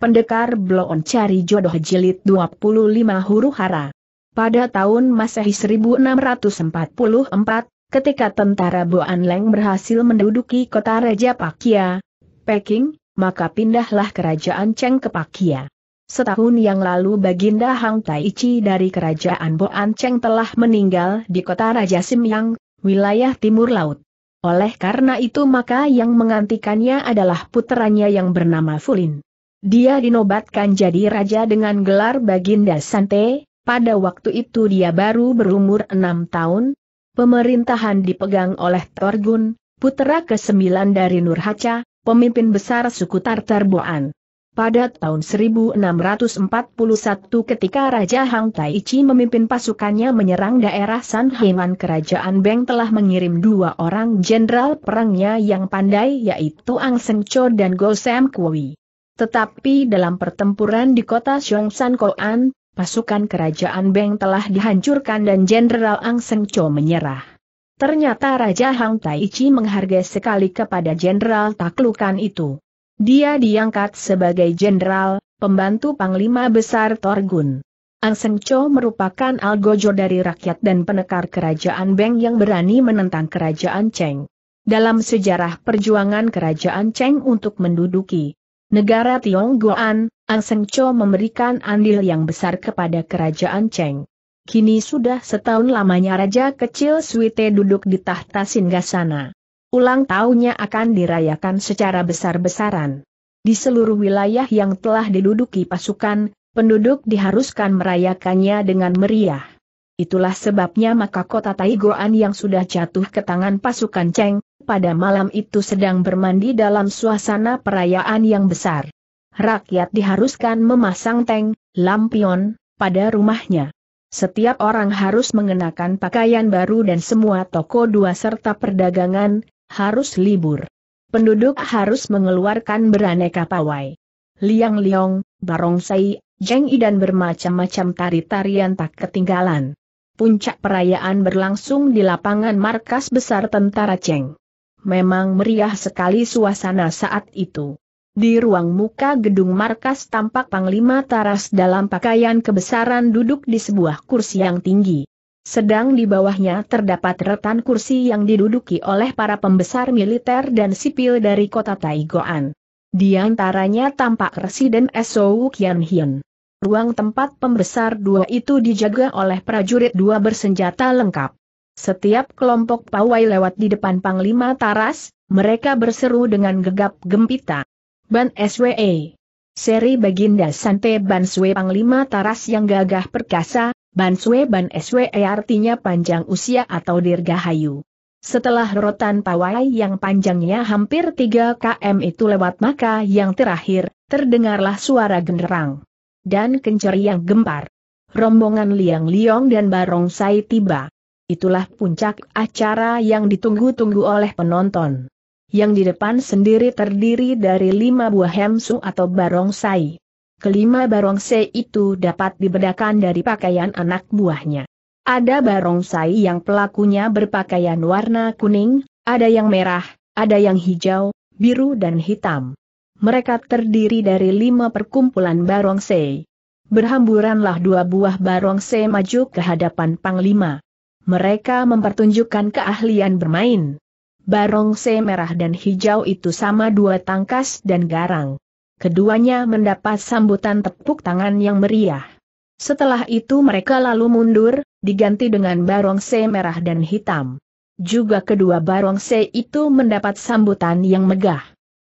Pendekar Bloon Cari Jodoh Jilid 25 Huru Hara. Pada tahun Masehi 1644, ketika tentara Boan Leng berhasil menduduki kota Raja Pakia, Peking, maka pindahlah kerajaan Cheng ke Pakia. Setahun yang lalu Baginda Hang Taichi dari kerajaan Boan Cheng telah meninggal di kota Raja Simyang, wilayah timur laut. Oleh karena itu maka yang mengantikannya adalah putranya yang bernama Fulin. Dia dinobatkan jadi raja dengan gelar Baginda Sante, pada waktu itu dia baru berumur enam tahun. Pemerintahan dipegang oleh Torgun, putera ke-9 dari Nurhaca, pemimpin besar suku Tartar Boan. Pada tahun 1641 ketika Raja Hang Taichi memimpin pasukannya menyerang daerah San Kerajaan Beng telah mengirim dua orang jenderal perangnya yang pandai yaitu Ang Sencho dan Go Sam Kui. Tetapi dalam pertempuran di kota Xiongsan Koan, pasukan kerajaan Beng telah dihancurkan dan Jenderal Ang Seng Cho menyerah. Ternyata Raja Hang Taichi menghargai sekali kepada Jenderal taklukan itu. Dia diangkat sebagai jenderal, pembantu Panglima Besar Torgun. Ang Seng Cho merupakan algojo dari rakyat dan penekar kerajaan Beng yang berani menentang kerajaan Cheng. Dalam sejarah perjuangan kerajaan Cheng untuk menduduki Negara Tionggoan, Ang Seng Cho memberikan andil yang besar kepada kerajaan Cheng. Kini sudah setahun lamanya Raja Kecil Suite duduk di tahta Singgasana. Ulang tahunnya akan dirayakan secara besar-besaran. Di seluruh wilayah yang telah diduduki pasukan, penduduk diharuskan merayakannya dengan meriah. Itulah sebabnya maka kota Taigoan yang sudah jatuh ke tangan pasukan Cheng, pada malam itu sedang bermandi dalam suasana perayaan yang besar. Rakyat diharuskan memasang teng, lampion, pada rumahnya. Setiap orang harus mengenakan pakaian baru dan semua toko dua serta perdagangan, harus libur. Penduduk harus mengeluarkan beraneka pawai. Liang Liong, Barongsai, Jeng I dan bermacam-macam tari-tarian tak ketinggalan. Puncak perayaan berlangsung di lapangan markas besar tentara Cheng. Memang meriah sekali suasana saat itu. Di ruang muka gedung markas tampak Panglima Taras dalam pakaian kebesaran duduk di sebuah kursi yang tinggi. Sedang di bawahnya terdapat retan kursi yang diduduki oleh para pembesar militer dan sipil dari kota Taigoan. Di antaranya tampak Residen S.O. Kian Hien. Ruang tempat pembesar dua itu dijaga oleh prajurit dua bersenjata lengkap. Setiap kelompok pawai lewat di depan Panglima Taras, mereka berseru dengan gegap gempita. Ban SWE. Seri Baginda Sante Ban Swe Panglima Taras yang gagah perkasa, Ban Swe Ban SWE artinya panjang usia atau dirgahayu. Setelah rotan pawai yang panjangnya hampir 3 km itu lewat maka yang terakhir, terdengarlah suara genderang dan kencer yang gempar. Rombongan Liang Liong dan Barong Sai tiba itulah puncak acara yang ditunggu-tunggu oleh penonton. Yang di depan sendiri terdiri dari lima buah hemsu atau barongsai. Kelima barongsai itu dapat dibedakan dari pakaian anak buahnya. Ada barongsai yang pelakunya berpakaian warna kuning, ada yang merah, ada yang hijau, biru dan hitam. Mereka terdiri dari lima perkumpulan barongsai. Berhamburanlah dua buah barongsai maju ke hadapan Panglima. Mereka mempertunjukkan keahlian bermain. Barongse merah dan hijau itu sama dua tangkas dan garang. Keduanya mendapat sambutan tepuk tangan yang meriah. Setelah itu mereka lalu mundur, diganti dengan barongse merah dan hitam. Juga kedua barongse itu mendapat sambutan yang megah.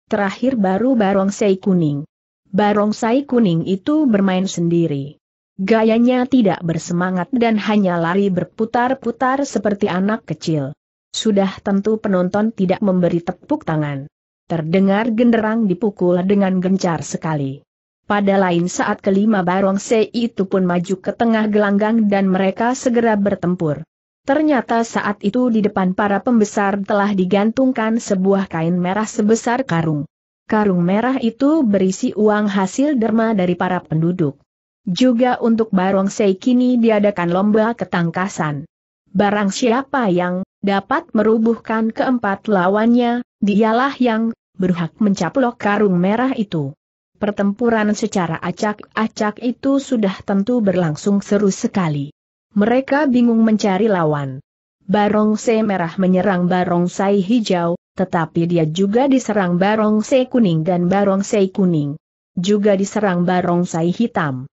Terakhir baru barongse kuning. Barongsai kuning itu bermain sendiri gayanya tidak bersemangat dan hanya lari berputar-putar seperti anak kecil. Sudah tentu penonton tidak memberi tepuk tangan. Terdengar genderang dipukul dengan gencar sekali. Pada lain saat kelima barong barongsai itu pun maju ke tengah gelanggang dan mereka segera bertempur. Ternyata saat itu di depan para pembesar telah digantungkan sebuah kain merah sebesar karung. Karung merah itu berisi uang hasil derma dari para penduduk. Juga untuk Barong Sei kini diadakan lomba ketangkasan. Barang siapa yang dapat merubuhkan keempat lawannya, dialah yang berhak mencaplok karung merah itu. Pertempuran secara acak-acak itu sudah tentu berlangsung seru sekali. Mereka bingung mencari lawan. Barong Sei merah menyerang Barong Sei hijau, tetapi dia juga diserang barongsai kuning dan barongsai kuning. Juga diserang barongsai hitam.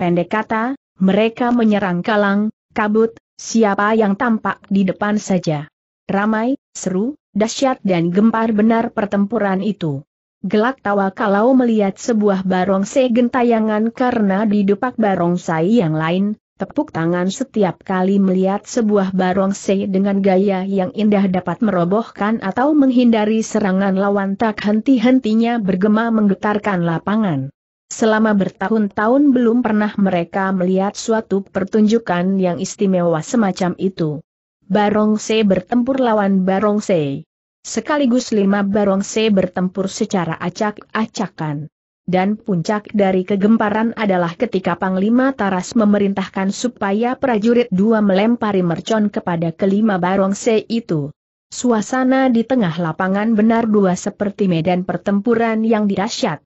Pendek kata, mereka menyerang kalang, kabut, siapa yang tampak di depan saja. Ramai, seru, dahsyat dan gempar benar pertempuran itu. Gelak tawa kalau melihat sebuah barongsai gentayangan karena didepak barongsai yang lain, tepuk tangan setiap kali melihat sebuah barongsai dengan gaya yang indah dapat merobohkan atau menghindari serangan lawan tak henti-hentinya bergema menggetarkan lapangan. Selama bertahun-tahun belum pernah mereka melihat suatu pertunjukan yang istimewa semacam itu. Barong se bertempur lawan barong se, Sekaligus lima barong se bertempur secara acak-acakan. Dan puncak dari kegemparan adalah ketika Panglima Taras memerintahkan supaya prajurit dua melempari mercon kepada kelima barong se itu. Suasana di tengah lapangan benar dua seperti medan pertempuran yang dirasyat.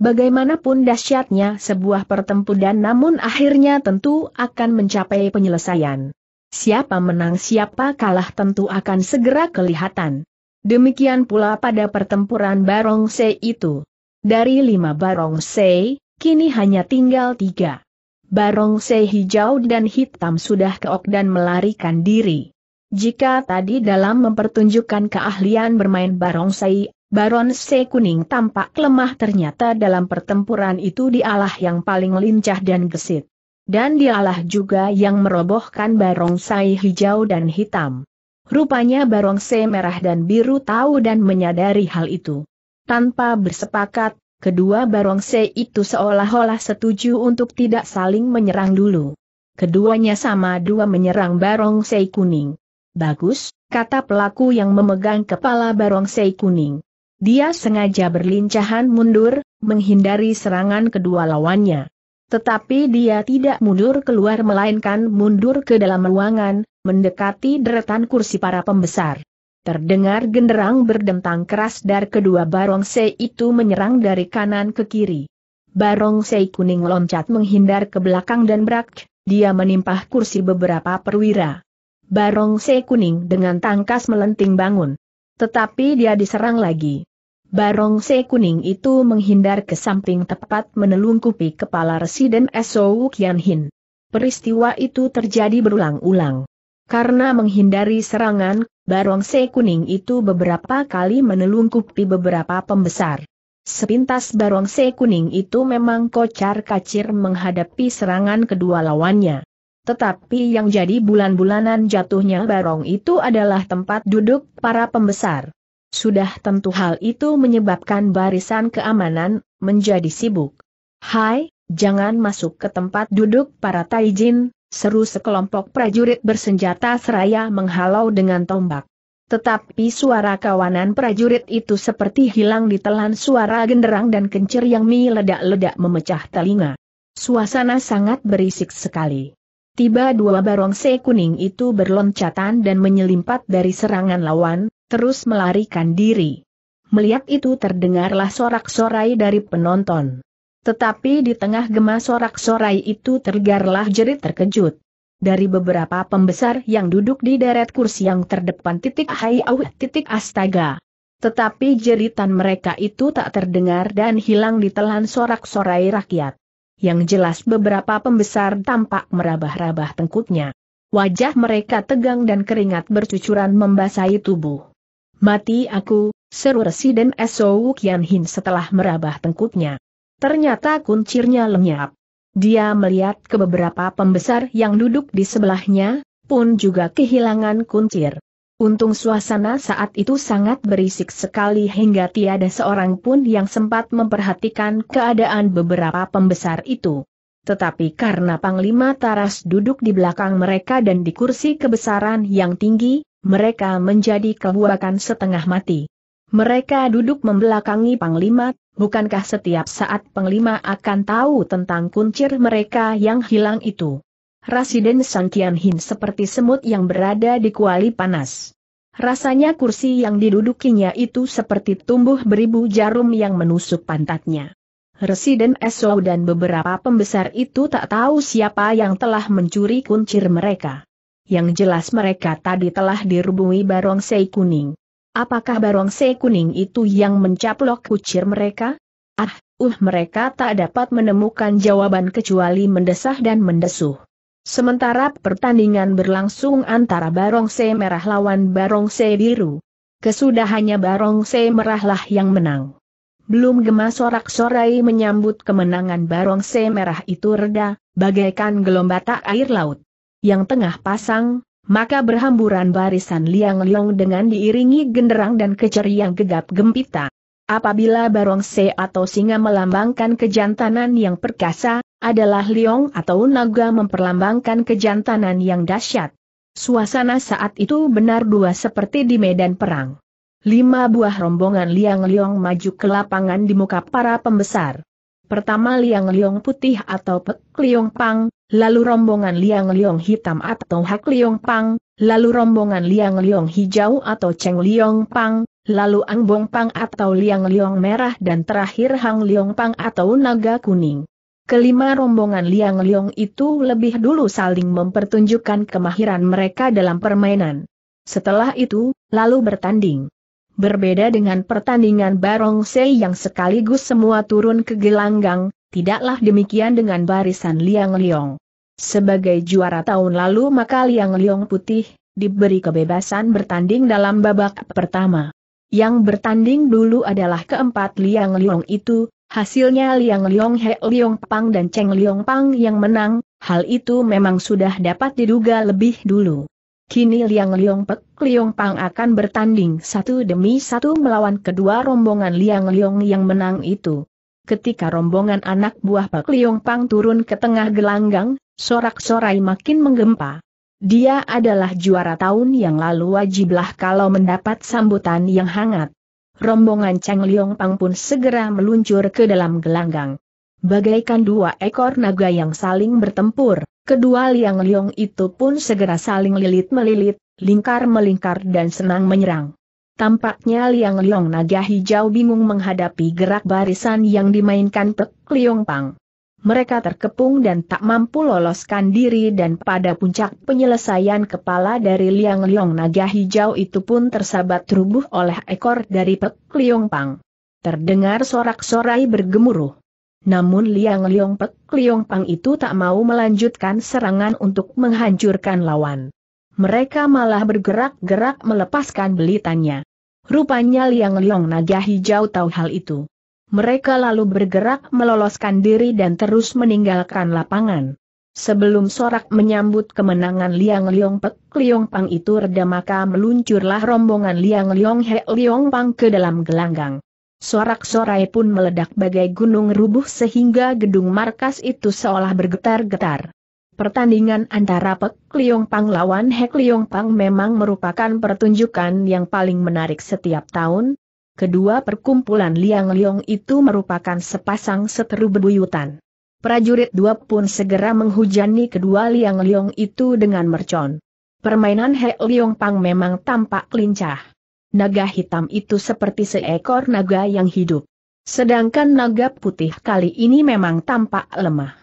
Bagaimanapun dahsyatnya sebuah pertempuran namun akhirnya tentu akan mencapai penyelesaian. Siapa menang siapa kalah tentu akan segera kelihatan. Demikian pula pada pertempuran barong se itu. Dari lima barong se, kini hanya tinggal tiga. Barong se hijau dan hitam sudah keok dan melarikan diri. Jika tadi dalam mempertunjukkan keahlian bermain barongsai, Baron Se Kuning tampak lemah ternyata dalam pertempuran itu dialah yang paling lincah dan gesit. Dan dialah juga yang merobohkan barong barongsai hijau dan hitam. Rupanya barong barongsai merah dan biru tahu dan menyadari hal itu. Tanpa bersepakat, kedua barong barongsai itu seolah-olah setuju untuk tidak saling menyerang dulu. Keduanya sama dua menyerang barong barongsai kuning. Bagus, kata pelaku yang memegang kepala barong barongsai kuning. Dia sengaja berlincahan mundur, menghindari serangan kedua lawannya. Tetapi dia tidak mundur keluar melainkan mundur ke dalam ruangan, mendekati deretan kursi para pembesar. Terdengar genderang berdentang keras dari kedua barong se itu menyerang dari kanan ke kiri. Barong se kuning loncat menghindar ke belakang dan berak, dia menimpah kursi beberapa perwira. Barong se kuning dengan tangkas melenting bangun. Tetapi dia diserang lagi. Se kuning itu menghindar ke samping tepat menelungkupi kepala Residen Esou Kian Hin. Peristiwa itu terjadi berulang-ulang. Karena menghindari serangan, Se kuning itu beberapa kali menelungkupi beberapa pembesar. Sepintas Se kuning itu memang kocar-kacir menghadapi serangan kedua lawannya. Tetapi yang jadi bulan-bulanan jatuhnya barong itu adalah tempat duduk para pembesar. Sudah tentu hal itu menyebabkan barisan keamanan menjadi sibuk. Hai, jangan masuk ke tempat duduk para Taijin, seru sekelompok prajurit bersenjata seraya menghalau dengan tombak. Tetapi suara kawanan prajurit itu seperti hilang ditelan suara genderang dan kencir yang meledak-ledak memecah telinga. Suasana sangat berisik sekali. Tiba dua barongse kuning itu berloncatan dan menyelimpat dari serangan lawan, terus melarikan diri. Melihat itu terdengarlah sorak-sorai dari penonton. Tetapi di tengah gema sorak-sorai itu tergarlah jerit terkejut. Dari beberapa pembesar yang duduk di deret kursi yang terdepan titik hai au titik astaga. Tetapi jeritan mereka itu tak terdengar dan hilang di telan sorak-sorai rakyat. Yang jelas beberapa pembesar tampak merabah-rabah tengkutnya. Wajah mereka tegang dan keringat bercucuran membasahi tubuh. Mati aku, seru Residen Esou Kian Hin setelah merabah tengkuknya. Ternyata kuncirnya lenyap. Dia melihat ke beberapa pembesar yang duduk di sebelahnya, pun juga kehilangan kuncir. Untung suasana saat itu sangat berisik sekali hingga tiada seorang pun yang sempat memperhatikan keadaan beberapa pembesar itu. Tetapi karena Panglima Taras duduk di belakang mereka dan di kursi kebesaran yang tinggi, mereka menjadi kebuakan setengah mati. Mereka duduk membelakangi Panglima, bukankah setiap saat Panglima akan tahu tentang kuncir mereka yang hilang itu? Residen Sang Kian Hin seperti semut yang berada di kuali panas. Rasanya kursi yang didudukinya itu seperti tumbuh beribu jarum yang menusuk pantatnya. Residen Esau dan beberapa pembesar itu tak tahu siapa yang telah mencuri kuncir mereka yang jelas mereka tadi telah dirubui barongsai kuning. Apakah barong barongsai kuning itu yang mencaplok kucir mereka? Ah, uh mereka tak dapat menemukan jawaban kecuali mendesah dan mendesuh. Sementara pertandingan berlangsung antara barong barongsai merah lawan barong barongsai biru. Kesudahannya barongsai merahlah yang menang. Belum gema sorak-sorai menyambut kemenangan barong barongsai merah itu reda, bagaikan gelombang air laut yang tengah pasang, maka berhamburan barisan liang-liang dengan diiringi genderang dan keceriaan gegap gempita. Apabila barong se atau singa melambangkan kejantanan yang perkasa, adalah liong atau naga memperlambangkan kejantanan yang dahsyat. Suasana saat itu benar dua seperti di medan perang. Lima buah rombongan liang-liong maju ke lapangan di muka para pembesar. Pertama Liang Liong putih atau Pek Liong Pang, lalu rombongan Liang Liong hitam atau Hak Liong Pang, lalu rombongan Liang Liong hijau atau Cheng Liong Pang, lalu Ang Bong Pang atau Liang Liong merah dan terakhir Hang Liong Pang atau Naga Kuning. Kelima rombongan Liang Liong itu lebih dulu saling mempertunjukkan kemahiran mereka dalam permainan. Setelah itu, lalu bertanding. Berbeda dengan pertandingan barongsai yang sekaligus semua turun ke gelanggang, tidaklah demikian dengan barisan Liang Liong. Sebagai juara tahun lalu maka Liang Liong Putih, diberi kebebasan bertanding dalam babak pertama. Yang bertanding dulu adalah keempat Liang Liong itu, hasilnya Liang Liong He Liong Pang dan Cheng Liong Pang yang menang, hal itu memang sudah dapat diduga lebih dulu. Kini Liang Liong Pek Liong Pang akan bertanding satu demi satu melawan kedua rombongan Liang Liong yang menang itu. Ketika rombongan anak buah Pek Liong Pang turun ke tengah gelanggang, sorak-sorai makin menggempa. Dia adalah juara tahun yang lalu wajiblah kalau mendapat sambutan yang hangat. Rombongan Chang Liong Pang pun segera meluncur ke dalam gelanggang. Bagaikan dua ekor naga yang saling bertempur, Kedua Liang Liong itu pun segera saling lilit-melilit, lingkar-melingkar dan senang menyerang. Tampaknya Liang Liong naga hijau bingung menghadapi gerak barisan yang dimainkan Pek Liong Pang. Mereka terkepung dan tak mampu loloskan diri dan pada puncak penyelesaian kepala dari Liang Liong naga hijau itu pun tersabat rubuh oleh ekor dari Pek Liong Pang. Terdengar sorak-sorai bergemuruh. Namun Liang Liong Pek Liong Pang itu tak mau melanjutkan serangan untuk menghancurkan lawan. Mereka malah bergerak-gerak melepaskan belitannya. Rupanya Liang Liong Naga Hijau tahu hal itu. Mereka lalu bergerak meloloskan diri dan terus meninggalkan lapangan. Sebelum sorak menyambut kemenangan Liang Liong Pek Liong Pang itu reda maka meluncurlah rombongan Liang Liong He Liong Pang ke dalam gelanggang. Sorak-sorai pun meledak bagai gunung rubuh sehingga gedung markas itu seolah bergetar-getar. Pertandingan antara Pek Liong Pang lawan Hek Liong Pang memang merupakan pertunjukan yang paling menarik setiap tahun. Kedua perkumpulan Liang Liong itu merupakan sepasang seteru bebuyutan. Prajurit dua pun segera menghujani kedua Liang Liong itu dengan mercon. Permainan Hek Liong Pang memang tampak lincah naga hitam itu seperti seekor naga yang hidup. Sedangkan naga putih kali ini memang tampak lemah.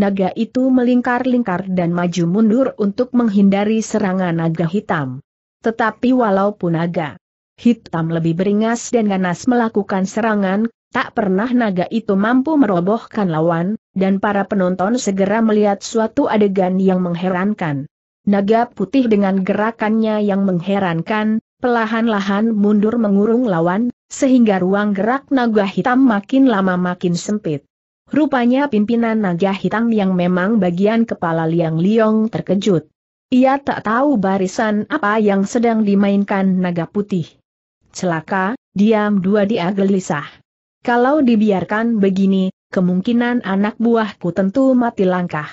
Naga itu melingkar-lingkar dan maju mundur untuk menghindari serangan naga hitam. Tetapi walaupun naga hitam lebih beringas dan ganas melakukan serangan, tak pernah naga itu mampu merobohkan lawan, dan para penonton segera melihat suatu adegan yang mengherankan. Naga putih dengan gerakannya yang mengherankan, pelahan-lahan mundur mengurung lawan, sehingga ruang gerak naga hitam makin lama makin sempit. Rupanya pimpinan naga hitam yang memang bagian kepala Liang Liong terkejut. Ia tak tahu barisan apa yang sedang dimainkan naga putih. Celaka, diam dua dia gelisah. Kalau dibiarkan begini, kemungkinan anak buahku tentu mati langkah.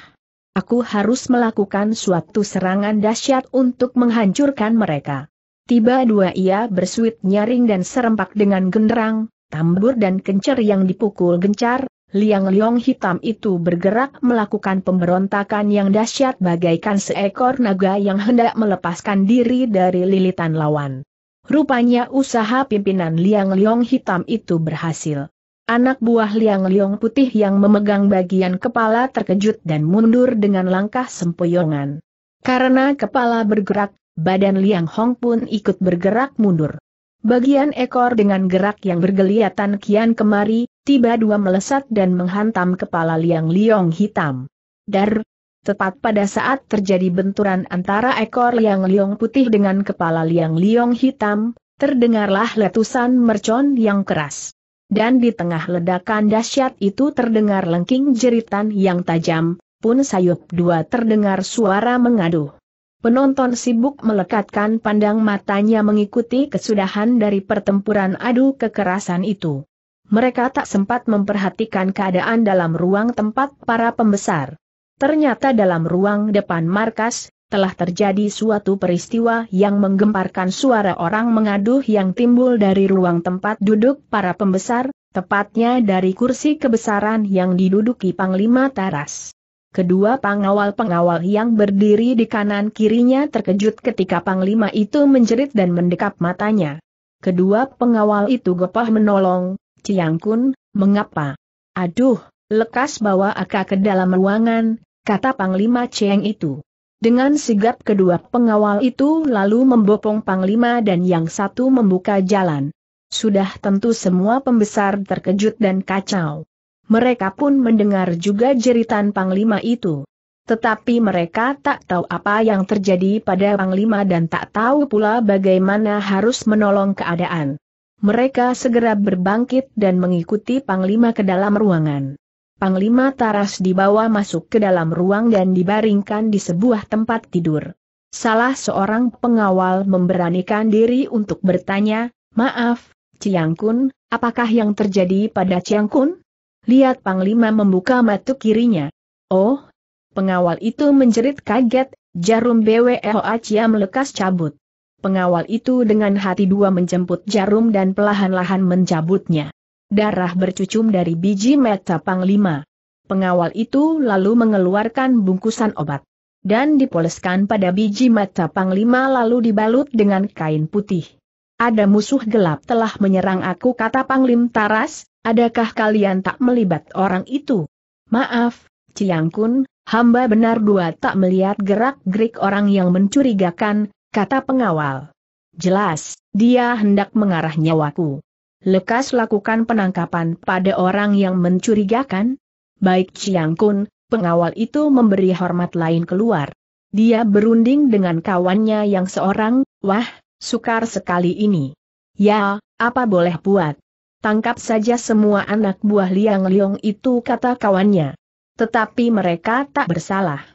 Aku harus melakukan suatu serangan dahsyat untuk menghancurkan mereka. Tiba dua ia bersuit nyaring dan serempak dengan genderang, tambur dan kencer yang dipukul gencar, liang-liong hitam itu bergerak melakukan pemberontakan yang dahsyat bagaikan seekor naga yang hendak melepaskan diri dari lilitan lawan. Rupanya usaha pimpinan liang-liong hitam itu berhasil. Anak buah Liang Liong putih yang memegang bagian kepala terkejut dan mundur dengan langkah sempoyongan. Karena kepala bergerak, badan Liang Hong pun ikut bergerak mundur. Bagian ekor dengan gerak yang bergeliatan kian kemari, tiba dua melesat dan menghantam kepala Liang Liong hitam. Dar! Tepat pada saat terjadi benturan antara ekor Liang Liong putih dengan kepala Liang Liong hitam, terdengarlah letusan mercon yang keras. Dan di tengah ledakan dahsyat itu terdengar lengking jeritan yang tajam, pun sayup dua terdengar suara mengaduh. Penonton sibuk melekatkan pandang matanya mengikuti kesudahan dari pertempuran adu kekerasan itu. Mereka tak sempat memperhatikan keadaan dalam ruang tempat para pembesar. Ternyata dalam ruang depan markas, telah terjadi suatu peristiwa yang menggemparkan suara orang mengaduh yang timbul dari ruang tempat duduk para pembesar, tepatnya dari kursi kebesaran yang diduduki Panglima Taras. Kedua pengawal-pengawal yang berdiri di kanan kirinya terkejut ketika Panglima itu menjerit dan mendekap matanya. Kedua pengawal itu gepah menolong, Ciang Kun, mengapa? Aduh, lekas bawa Aka ke dalam ruangan, kata Panglima Cheng itu. Dengan sigap kedua pengawal itu lalu membopong Panglima dan yang satu membuka jalan. Sudah tentu semua pembesar terkejut dan kacau. Mereka pun mendengar juga jeritan Panglima itu. Tetapi mereka tak tahu apa yang terjadi pada Panglima dan tak tahu pula bagaimana harus menolong keadaan. Mereka segera berbangkit dan mengikuti Panglima ke dalam ruangan. Panglima Taras dibawa masuk ke dalam ruang dan dibaringkan di sebuah tempat tidur. Salah seorang pengawal memberanikan diri untuk bertanya, Maaf, Ciangkun, apakah yang terjadi pada Ciangkun? Lihat Panglima membuka mata kirinya. Oh, pengawal itu menjerit kaget, jarum BWE Acia melekas cabut. Pengawal itu dengan hati dua menjemput jarum dan pelahan-lahan mencabutnya. Darah bercucum dari biji mata Panglima. Pengawal itu lalu mengeluarkan bungkusan obat. Dan dipoleskan pada biji mata Panglima lalu dibalut dengan kain putih. Ada musuh gelap telah menyerang aku kata Panglim Taras, adakah kalian tak melibat orang itu? Maaf, Ciang Kun, hamba benar dua tak melihat gerak-gerik orang yang mencurigakan, kata pengawal. Jelas, dia hendak mengarah nyawaku. Lekas lakukan penangkapan pada orang yang mencurigakan. Baik Ciang Kun, pengawal itu memberi hormat lain keluar. Dia berunding dengan kawannya yang seorang, wah, Sukar sekali ini. Ya, apa boleh buat? Tangkap saja semua anak buah Liang Liong itu kata kawannya. Tetapi mereka tak bersalah.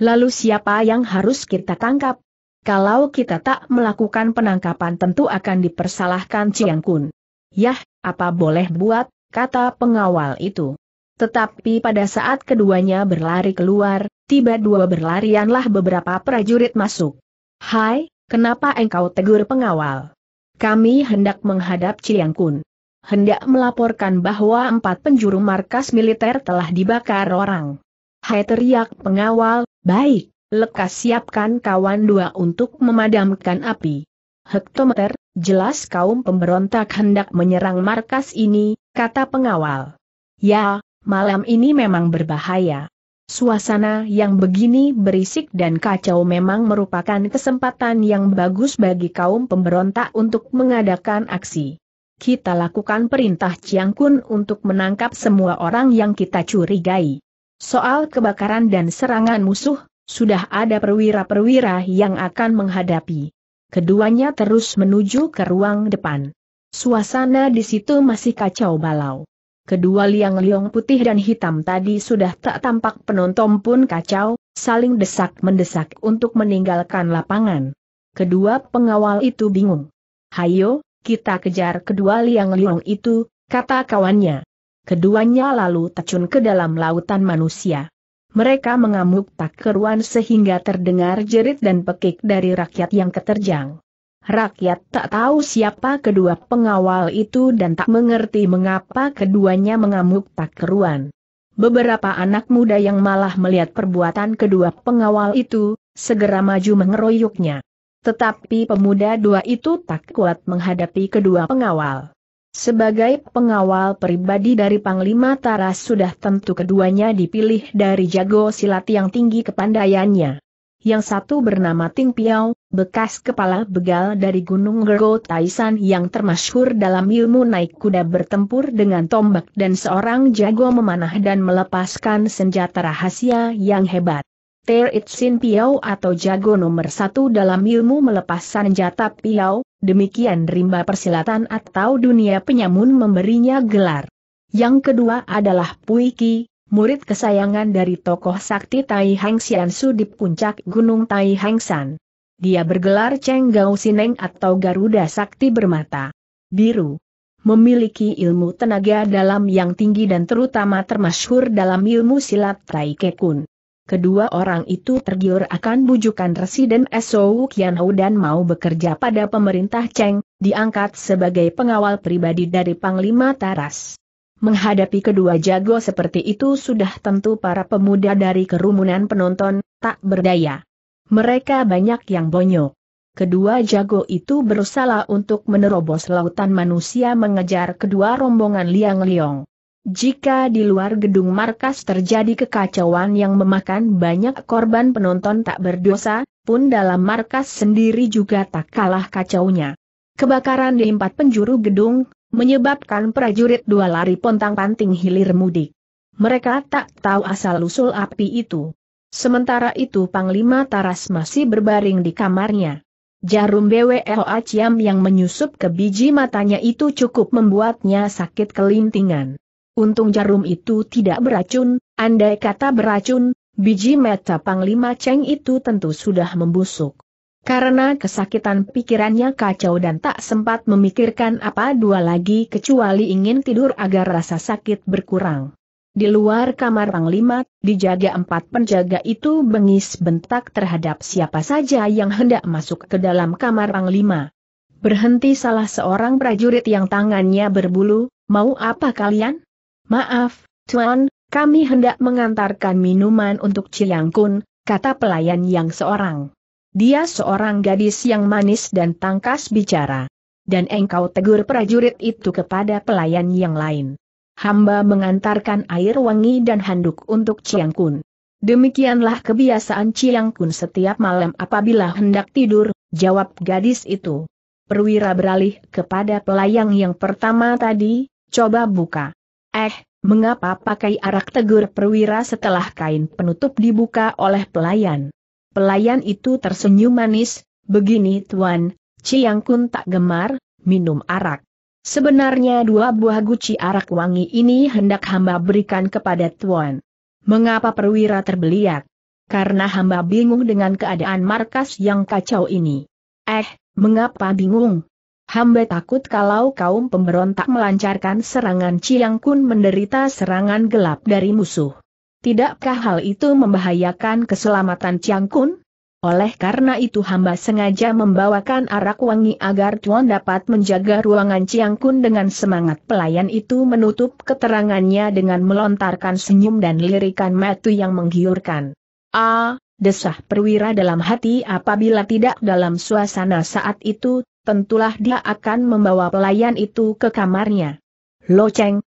Lalu siapa yang harus kita tangkap? Kalau kita tak melakukan penangkapan tentu akan dipersalahkan Chiang Kun. Yah, apa boleh buat, kata pengawal itu. Tetapi pada saat keduanya berlari keluar, tiba dua berlarianlah beberapa prajurit masuk. Hai, Kenapa engkau tegur pengawal? Kami hendak menghadap Chiang Kun. Hendak melaporkan bahwa empat penjuru markas militer telah dibakar orang. Hai teriak pengawal, baik, lekas siapkan kawan dua untuk memadamkan api. Hektometer, jelas kaum pemberontak hendak menyerang markas ini, kata pengawal. Ya, malam ini memang berbahaya. Suasana yang begini berisik dan kacau memang merupakan kesempatan yang bagus bagi kaum pemberontak untuk mengadakan aksi. Kita lakukan perintah Chiang Kun untuk menangkap semua orang yang kita curigai. Soal kebakaran dan serangan musuh, sudah ada perwira-perwira yang akan menghadapi. Keduanya terus menuju ke ruang depan. Suasana di situ masih kacau balau kedua liang-liang putih dan hitam tadi sudah tak tampak penonton pun kacau, saling desak-mendesak untuk meninggalkan lapangan. Kedua pengawal itu bingung. Hayo, kita kejar kedua liang-liang itu, kata kawannya. Keduanya lalu terjun ke dalam lautan manusia. Mereka mengamuk tak keruan sehingga terdengar jerit dan pekik dari rakyat yang keterjang. Rakyat tak tahu siapa kedua pengawal itu dan tak mengerti mengapa keduanya mengamuk tak keruan. Beberapa anak muda yang malah melihat perbuatan kedua pengawal itu, segera maju mengeroyoknya. Tetapi pemuda dua itu tak kuat menghadapi kedua pengawal. Sebagai pengawal pribadi dari Panglima Taras sudah tentu keduanya dipilih dari jago silat yang tinggi kepandaiannya yang satu bernama Ting Piao, bekas kepala begal dari Gunung Gergo Taisan yang termasyhur dalam ilmu naik kuda bertempur dengan tombak dan seorang jago memanah dan melepaskan senjata rahasia yang hebat. Ter Itsin Piao atau jago nomor satu dalam ilmu melepas senjata Piao, demikian rimba persilatan atau dunia penyamun memberinya gelar. Yang kedua adalah Puiki murid kesayangan dari tokoh sakti Tai Heng Xian Su di puncak Gunung Tai Heng San. Dia bergelar Cheng Gao Sineng atau Garuda Sakti Bermata Biru. Memiliki ilmu tenaga dalam yang tinggi dan terutama termasyhur dalam ilmu silat Tai Kekun. Kedua orang itu tergiur akan bujukan Residen Kian Qianhou dan mau bekerja pada pemerintah Cheng, diangkat sebagai pengawal pribadi dari Panglima Taras. Menghadapi kedua jago seperti itu sudah tentu para pemuda dari kerumunan penonton, tak berdaya. Mereka banyak yang bonyok. Kedua jago itu berusaha untuk menerobos lautan manusia mengejar kedua rombongan Liang Liong. Jika di luar gedung markas terjadi kekacauan yang memakan banyak korban penonton tak berdosa, pun dalam markas sendiri juga tak kalah kacaunya. Kebakaran di empat penjuru gedung, menyebabkan prajurit dua lari pontang-panting hilir mudik. Mereka tak tahu asal-usul api itu. Sementara itu Panglima Taras masih berbaring di kamarnya. Jarum BWLA aciam yang menyusup ke biji matanya itu cukup membuatnya sakit kelintingan. Untung jarum itu tidak beracun, andai kata beracun, biji mata Panglima Cheng itu tentu sudah membusuk. Karena kesakitan pikirannya kacau dan tak sempat memikirkan apa dua lagi kecuali ingin tidur agar rasa sakit berkurang. Di luar kamar Panglima, dijaga empat penjaga itu bengis bentak terhadap siapa saja yang hendak masuk ke dalam kamar Panglima. Berhenti salah seorang prajurit yang tangannya berbulu, mau apa kalian? Maaf, Tuan, kami hendak mengantarkan minuman untuk Cilangkun, kata pelayan yang seorang. Dia seorang gadis yang manis dan tangkas bicara. Dan engkau tegur prajurit itu kepada pelayan yang lain. Hamba mengantarkan air wangi dan handuk untuk Chiang Kun. Demikianlah kebiasaan Chiang Kun setiap malam apabila hendak tidur, jawab gadis itu. Perwira beralih kepada pelayang yang pertama tadi, coba buka. Eh, mengapa pakai arak tegur perwira setelah kain penutup dibuka oleh pelayan? Pelayan itu tersenyum manis, begini tuan, Ciang Kun tak gemar, minum arak. Sebenarnya dua buah guci arak wangi ini hendak hamba berikan kepada tuan. Mengapa perwira terbeliak? Karena hamba bingung dengan keadaan markas yang kacau ini. Eh, mengapa bingung? Hamba takut kalau kaum pemberontak melancarkan serangan Ciang Kun menderita serangan gelap dari musuh. Tidakkah hal itu membahayakan keselamatan Chiang Kun? Oleh karena itu hamba sengaja membawakan arak wangi agar Tuan dapat menjaga ruangan Chiang Kun dengan semangat pelayan itu menutup keterangannya dengan melontarkan senyum dan lirikan matu yang menggiurkan. Ah, desah perwira dalam hati apabila tidak dalam suasana saat itu, tentulah dia akan membawa pelayan itu ke kamarnya. Lo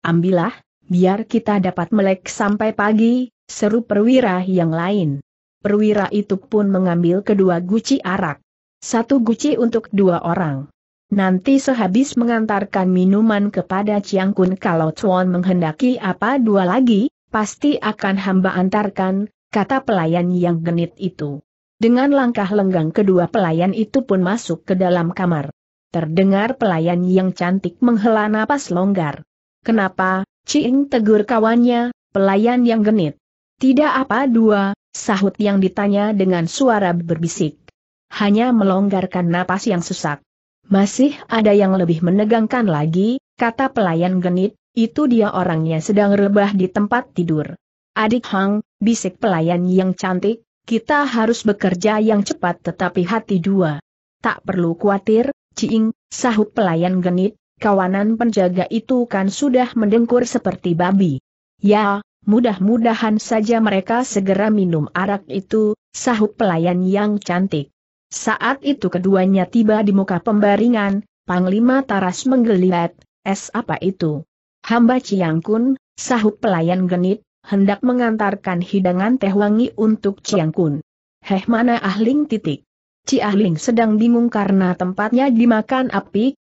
ambillah, Biar kita dapat melek sampai pagi, seru perwira yang lain. Perwira itu pun mengambil kedua guci arak. Satu guci untuk dua orang. Nanti sehabis mengantarkan minuman kepada Chiang Kun kalau Chuan menghendaki apa dua lagi, pasti akan hamba antarkan, kata pelayan yang genit itu. Dengan langkah lenggang kedua pelayan itu pun masuk ke dalam kamar. Terdengar pelayan yang cantik menghela napas longgar. Kenapa, Cing tegur kawannya, pelayan yang genit. Tidak apa dua, sahut yang ditanya dengan suara berbisik. Hanya melonggarkan napas yang sesak. Masih ada yang lebih menegangkan lagi, kata pelayan genit, itu dia orangnya sedang rebah di tempat tidur. Adik Hang, bisik pelayan yang cantik, kita harus bekerja yang cepat tetapi hati dua. Tak perlu khawatir, Ciing, sahut pelayan genit, kawanan penjaga itu kan sudah mendengkur seperti babi. Ya, mudah-mudahan saja mereka segera minum arak itu, sahut pelayan yang cantik. Saat itu keduanya tiba di muka pembaringan, Panglima Taras menggeliat, es apa itu? Hamba Kun, sahut pelayan genit, hendak mengantarkan hidangan teh wangi untuk Kun. Heh mana ahling titik? Ciahling sedang bingung karena tempatnya dimakan api,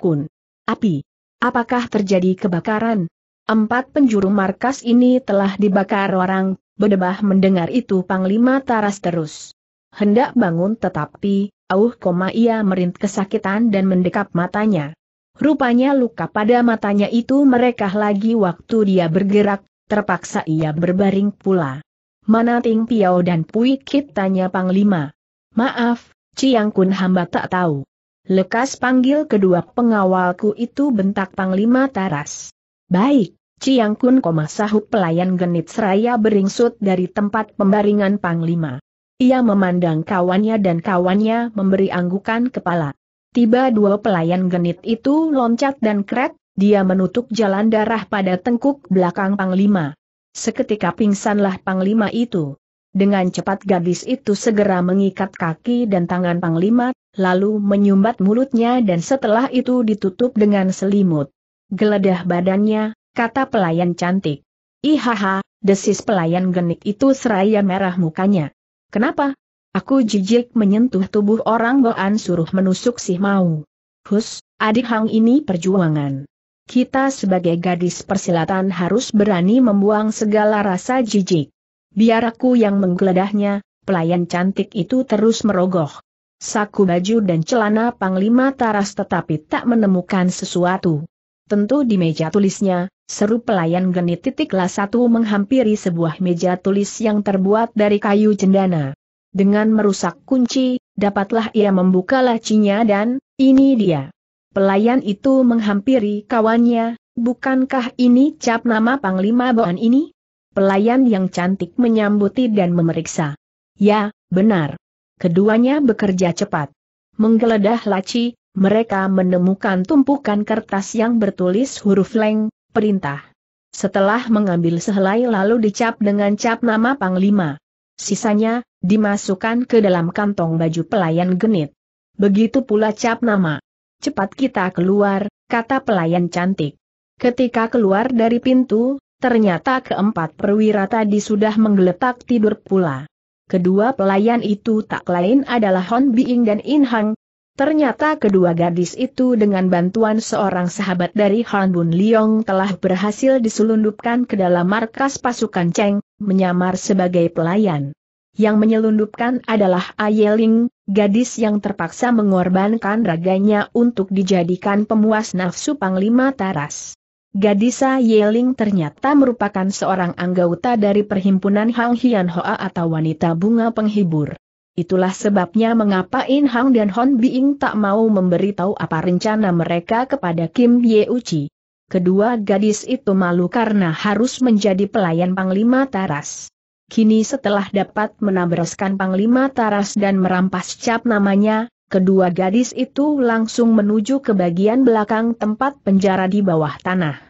Kun. Api. Apakah terjadi kebakaran? Empat penjuru markas ini telah dibakar orang, berdebah mendengar itu Panglima Taras terus. Hendak bangun tetapi, auh koma ia merint kesakitan dan mendekap matanya. Rupanya luka pada matanya itu mereka lagi waktu dia bergerak, terpaksa ia berbaring pula. Mana Ting Piao dan Pui Kit tanya Panglima. Maaf, Ciang Kun hamba tak tahu. Lekas panggil kedua pengawalku itu bentak Panglima Taras. Baik, Ciang Kun koma sahut pelayan genit seraya beringsut dari tempat pembaringan Panglima. Ia memandang kawannya dan kawannya memberi anggukan kepala. Tiba dua pelayan genit itu loncat dan kret, dia menutup jalan darah pada tengkuk belakang Panglima. Seketika pingsanlah Panglima itu. Dengan cepat gadis itu segera mengikat kaki dan tangan Panglima, lalu menyumbat mulutnya dan setelah itu ditutup dengan selimut. Geledah badannya, kata pelayan cantik. Ihaha, desis pelayan genik itu seraya merah mukanya. Kenapa? Aku jijik menyentuh tubuh orang Boan suruh menusuk sih mau. Hus, adik hang ini perjuangan. Kita sebagai gadis persilatan harus berani membuang segala rasa jijik. Biar aku yang menggeledahnya, pelayan cantik itu terus merogoh. Saku baju dan celana Panglima Taras tetapi tak menemukan sesuatu. Tentu di meja tulisnya, seru pelayan genit titiklah satu menghampiri sebuah meja tulis yang terbuat dari kayu cendana. Dengan merusak kunci, dapatlah ia membuka lacinya dan, ini dia. Pelayan itu menghampiri kawannya, bukankah ini cap nama Panglima Boan ini? pelayan yang cantik menyambuti dan memeriksa. Ya, benar. Keduanya bekerja cepat. Menggeledah laci, mereka menemukan tumpukan kertas yang bertulis huruf leng, perintah. Setelah mengambil sehelai lalu dicap dengan cap nama Panglima. Sisanya, dimasukkan ke dalam kantong baju pelayan genit. Begitu pula cap nama. Cepat kita keluar, kata pelayan cantik. Ketika keluar dari pintu, Ternyata keempat perwira tadi sudah menggeletak tidur pula. Kedua pelayan itu tak lain adalah Hon Biing dan In Hang. Ternyata kedua gadis itu dengan bantuan seorang sahabat dari Han Bun Liong telah berhasil diselundupkan ke dalam markas pasukan Cheng, menyamar sebagai pelayan. Yang menyelundupkan adalah Ayeling, gadis yang terpaksa mengorbankan raganya untuk dijadikan pemuas nafsu Panglima Taras. Gadisa Yeling ternyata merupakan seorang anggota dari perhimpunan Hang Hian Hoa atau wanita bunga penghibur. Itulah sebabnya mengapa In Hang dan Hon Biing tak mau memberitahu apa rencana mereka kepada Kim Ye Uchi. Kedua gadis itu malu karena harus menjadi pelayan Panglima Taras. Kini setelah dapat menabraskan Panglima Taras dan merampas cap namanya, kedua gadis itu langsung menuju ke bagian belakang tempat penjara di bawah tanah.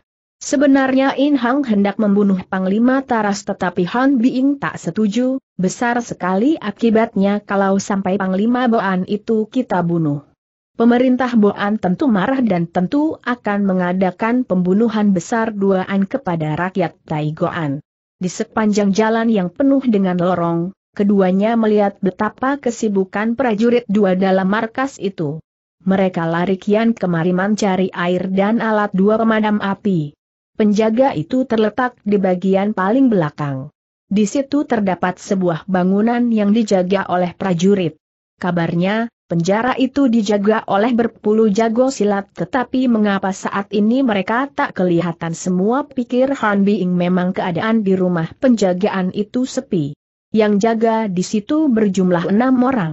Sebenarnya In Hang hendak membunuh Panglima Taras tetapi Han Biing tak setuju, besar sekali akibatnya kalau sampai Panglima Boan itu kita bunuh. Pemerintah Boan tentu marah dan tentu akan mengadakan pembunuhan besar duaan kepada rakyat Taigoan. Di sepanjang jalan yang penuh dengan lorong, keduanya melihat betapa kesibukan prajurit dua dalam markas itu. Mereka lari kian kemari mencari air dan alat dua pemadam api. Penjaga itu terletak di bagian paling belakang. Di situ terdapat sebuah bangunan yang dijaga oleh prajurit. Kabarnya, penjara itu dijaga oleh berpuluh jago silat tetapi mengapa saat ini mereka tak kelihatan semua pikir Han Bing memang keadaan di rumah penjagaan itu sepi. Yang jaga di situ berjumlah enam orang.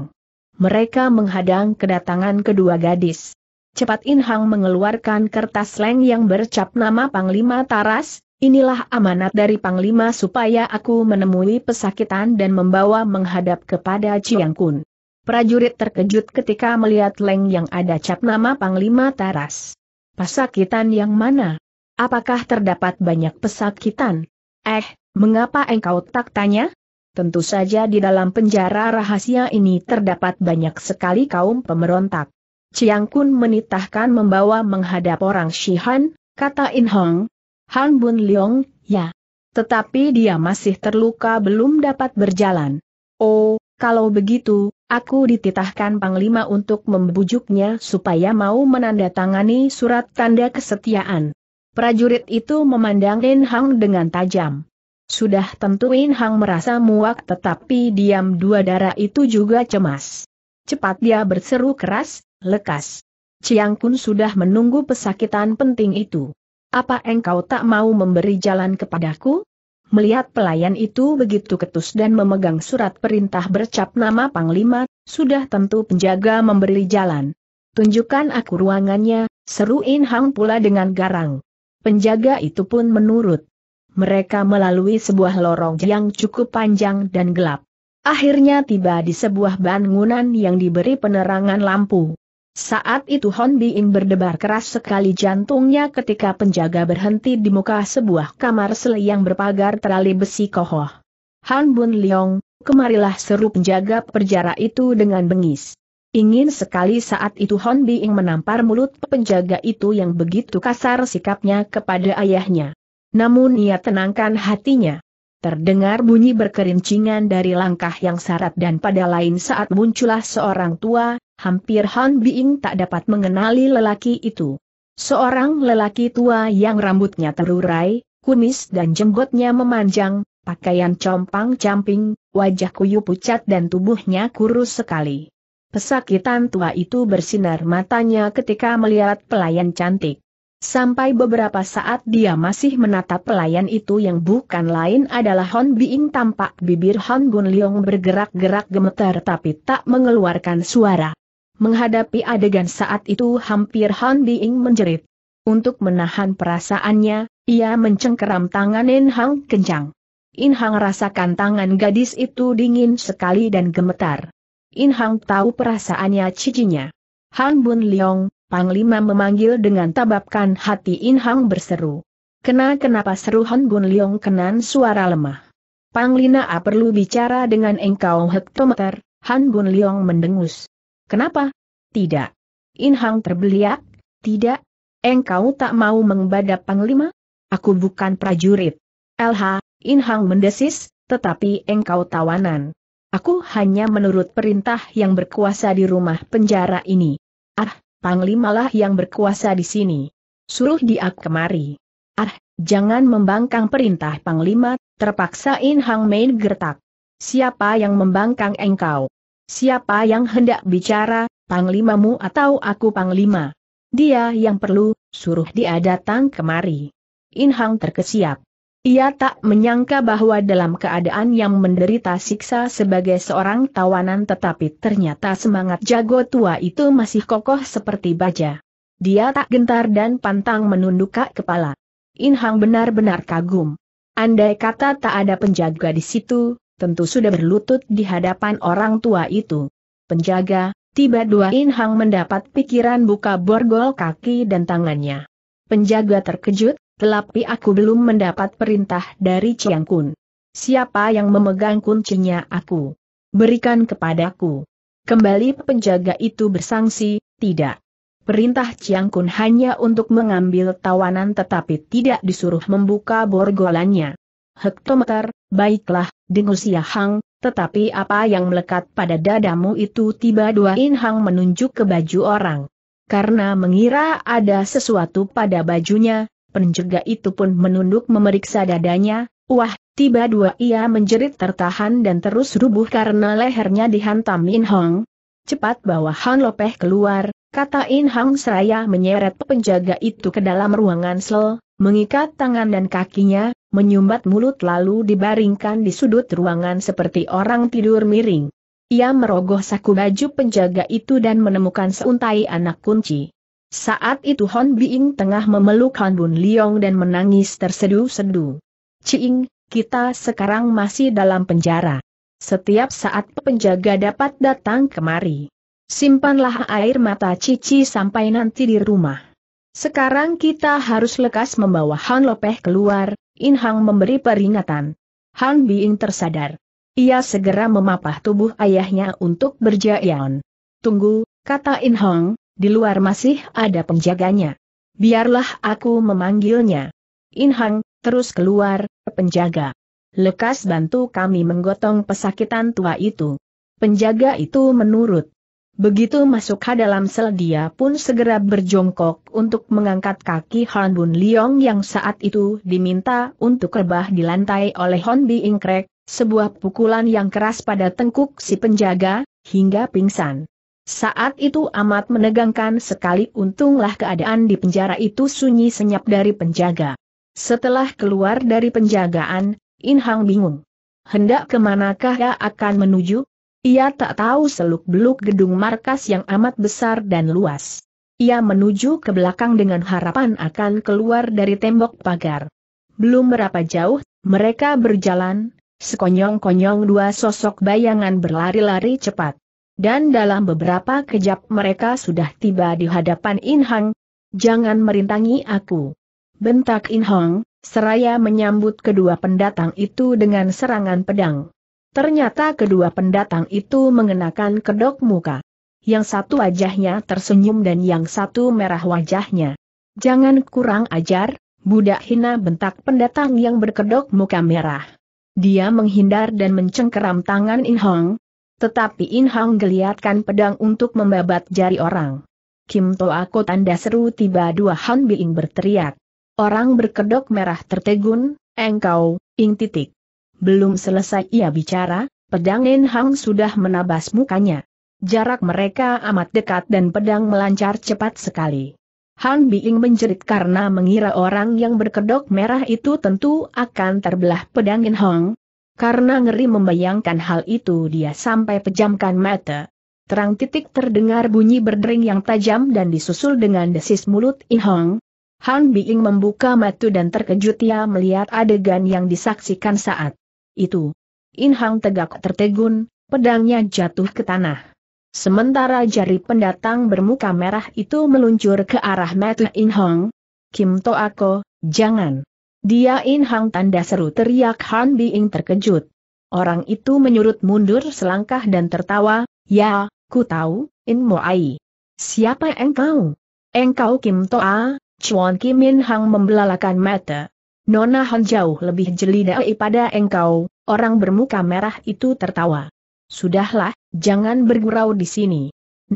Mereka menghadang kedatangan kedua gadis. Cepat Inhang mengeluarkan kertas leng yang bercap nama Panglima Taras, inilah amanat dari Panglima supaya aku menemui pesakitan dan membawa menghadap kepada Chiang Kun. Prajurit terkejut ketika melihat leng yang ada cap nama Panglima Taras. Pesakitan yang mana? Apakah terdapat banyak pesakitan? Eh, mengapa engkau tak tanya? Tentu saja di dalam penjara rahasia ini terdapat banyak sekali kaum pemberontak. Chiang Kun menitahkan membawa menghadap orang Shihan, kata In Hong. Han Bun Leong, ya. Tetapi dia masih terluka belum dapat berjalan. Oh, kalau begitu, aku dititahkan Panglima untuk membujuknya supaya mau menandatangani surat tanda kesetiaan. Prajurit itu memandang In Hong dengan tajam. Sudah tentu In Hang merasa muak tetapi diam dua darah itu juga cemas. Cepat dia berseru keras, lekas. Ciang Kun sudah menunggu pesakitan penting itu. Apa engkau tak mau memberi jalan kepadaku? Melihat pelayan itu begitu ketus dan memegang surat perintah bercap nama Panglima, sudah tentu penjaga memberi jalan. Tunjukkan aku ruangannya, seru In Hang pula dengan garang. Penjaga itu pun menurut mereka melalui sebuah lorong yang cukup panjang dan gelap. Akhirnya tiba di sebuah bangunan yang diberi penerangan lampu. Saat itu Hon Biin berdebar keras sekali jantungnya ketika penjaga berhenti di muka sebuah kamar sel yang berpagar terali besi kokoh. Han Bun Leong, kemarilah seru penjaga perjara itu dengan bengis. Ingin sekali saat itu Hon Biing menampar mulut penjaga itu yang begitu kasar sikapnya kepada ayahnya. Namun ia tenangkan hatinya. Terdengar bunyi berkerincingan dari langkah yang sarat dan pada lain saat muncullah seorang tua, hampir Han Biing tak dapat mengenali lelaki itu. Seorang lelaki tua yang rambutnya terurai, kumis dan jenggotnya memanjang, pakaian compang-camping, wajah kuyu pucat dan tubuhnya kurus sekali. Pesakitan tua itu bersinar matanya ketika melihat pelayan cantik. Sampai beberapa saat dia masih menatap pelayan itu yang bukan lain adalah Hon Biing tampak bibir Hon Bun Leong bergerak-gerak gemetar tapi tak mengeluarkan suara. Menghadapi adegan saat itu hampir Hon Biing menjerit. Untuk menahan perasaannya, ia mencengkeram tangan In Hang kencang. In Hang rasakan tangan gadis itu dingin sekali dan gemetar. In Hang tahu perasaannya cicinya. Han Bun Leong, Panglima memanggil dengan tabapkan hati Inhang berseru. Kena kenapa seru Han Bun Leong kenan suara lemah. Panglina A perlu bicara dengan engkau hektometer, Han Bun Leong mendengus. Kenapa? Tidak. Inhang terbeliak, tidak. Engkau tak mau mengbadap Panglima? Aku bukan prajurit. LH, Inhang mendesis, tetapi engkau tawanan. Aku hanya menurut perintah yang berkuasa di rumah penjara ini. Ah, Panglimalah yang berkuasa di sini. Suruh dia kemari. Ah, jangan membangkang perintah Panglima, terpaksa In Hang Mei gertak. Siapa yang membangkang engkau? Siapa yang hendak bicara, Panglimamu atau aku Panglima? Dia yang perlu, suruh dia datang kemari. In Hang terkesiap. Ia tak menyangka bahwa dalam keadaan yang menderita siksa sebagai seorang tawanan tetapi ternyata semangat jago tua itu masih kokoh seperti baja. Dia tak gentar dan pantang menundukkan kepala. Inhang benar-benar kagum. Andai kata tak ada penjaga di situ, tentu sudah berlutut di hadapan orang tua itu. Penjaga, tiba dua Inhang mendapat pikiran buka borgol kaki dan tangannya. Penjaga terkejut, tetapi aku belum mendapat perintah dari Chiang Kun. Siapa yang memegang kuncinya aku? Berikan kepadaku. Kembali penjaga itu bersangsi, tidak. Perintah Chiang Kun hanya untuk mengambil tawanan tetapi tidak disuruh membuka borgolannya. Hektometer, baiklah, dengus ya Hang, tetapi apa yang melekat pada dadamu itu tiba dua In Hang menunjuk ke baju orang. Karena mengira ada sesuatu pada bajunya, penjaga itu pun menunduk memeriksa dadanya, wah, tiba dua ia menjerit tertahan dan terus rubuh karena lehernya dihantam In Hong. Cepat bawa Han Lopeh keluar, kata In Hong seraya menyeret penjaga itu ke dalam ruangan sel, mengikat tangan dan kakinya, menyumbat mulut lalu dibaringkan di sudut ruangan seperti orang tidur miring. Ia merogoh saku baju penjaga itu dan menemukan seuntai anak kunci. Saat itu Hon Biing tengah memeluk Han Bun Liong dan menangis tersedu-sedu. Ciing, kita sekarang masih dalam penjara. Setiap saat penjaga dapat datang kemari. Simpanlah air mata Cici sampai nanti di rumah. Sekarang kita harus lekas membawa Han Lopeh keluar, In Hang memberi peringatan. Han Biing tersadar. Ia segera memapah tubuh ayahnya untuk berjalan. Tunggu, kata In Hang, di luar masih ada penjaganya. Biarlah aku memanggilnya. Inhang, terus keluar, penjaga. Lekas bantu kami menggotong pesakitan tua itu. Penjaga itu menurut. Begitu masuk ke dalam sel dia pun segera berjongkok untuk mengangkat kaki Han Bun Liong yang saat itu diminta untuk rebah di lantai oleh Hon Bi Ingkrek, sebuah pukulan yang keras pada tengkuk si penjaga, hingga pingsan. Saat itu amat menegangkan sekali untunglah keadaan di penjara itu sunyi senyap dari penjaga. Setelah keluar dari penjagaan, Inhang bingung. Hendak kemanakah ia akan menuju? Ia tak tahu seluk-beluk gedung markas yang amat besar dan luas. Ia menuju ke belakang dengan harapan akan keluar dari tembok pagar. Belum berapa jauh, mereka berjalan, sekonyong-konyong dua sosok bayangan berlari-lari cepat. Dan dalam beberapa kejap mereka sudah tiba di hadapan In Hang. Jangan merintangi aku. Bentak In Hang, seraya menyambut kedua pendatang itu dengan serangan pedang. Ternyata kedua pendatang itu mengenakan kedok muka. Yang satu wajahnya tersenyum dan yang satu merah wajahnya. Jangan kurang ajar, budak hina bentak pendatang yang berkedok muka merah. Dia menghindar dan mencengkeram tangan In Hong, tetapi In Hang geliatkan pedang untuk membabat jari orang. Kim To Ako tanda seru tiba dua Han Biing berteriak. Orang berkedok merah tertegun, engkau, ing titik. Belum selesai ia bicara, pedang In Hang sudah menabas mukanya. Jarak mereka amat dekat dan pedang melancar cepat sekali. Han Biing menjerit karena mengira orang yang berkedok merah itu tentu akan terbelah pedang In Hang, karena ngeri membayangkan hal itu dia sampai pejamkan mata. Terang titik terdengar bunyi berdering yang tajam dan disusul dengan desis mulut Ihong. Han Biing membuka mata dan terkejut ia melihat adegan yang disaksikan saat itu. in Inhang tegak tertegun, pedangnya jatuh ke tanah. Sementara jari pendatang bermuka merah itu meluncur ke arah mata In-hong. Kim Toako, jangan. Dia In Hang tanda seru teriak Han Biing terkejut. Orang itu menyurut mundur selangkah dan tertawa, ya, ku tahu, In Moai. Siapa engkau? Engkau Kim Toa, Chuan Kim In Hang membelalakan mata. Nona Han jauh lebih jeli daripada engkau, orang bermuka merah itu tertawa. Sudahlah, jangan bergurau di sini.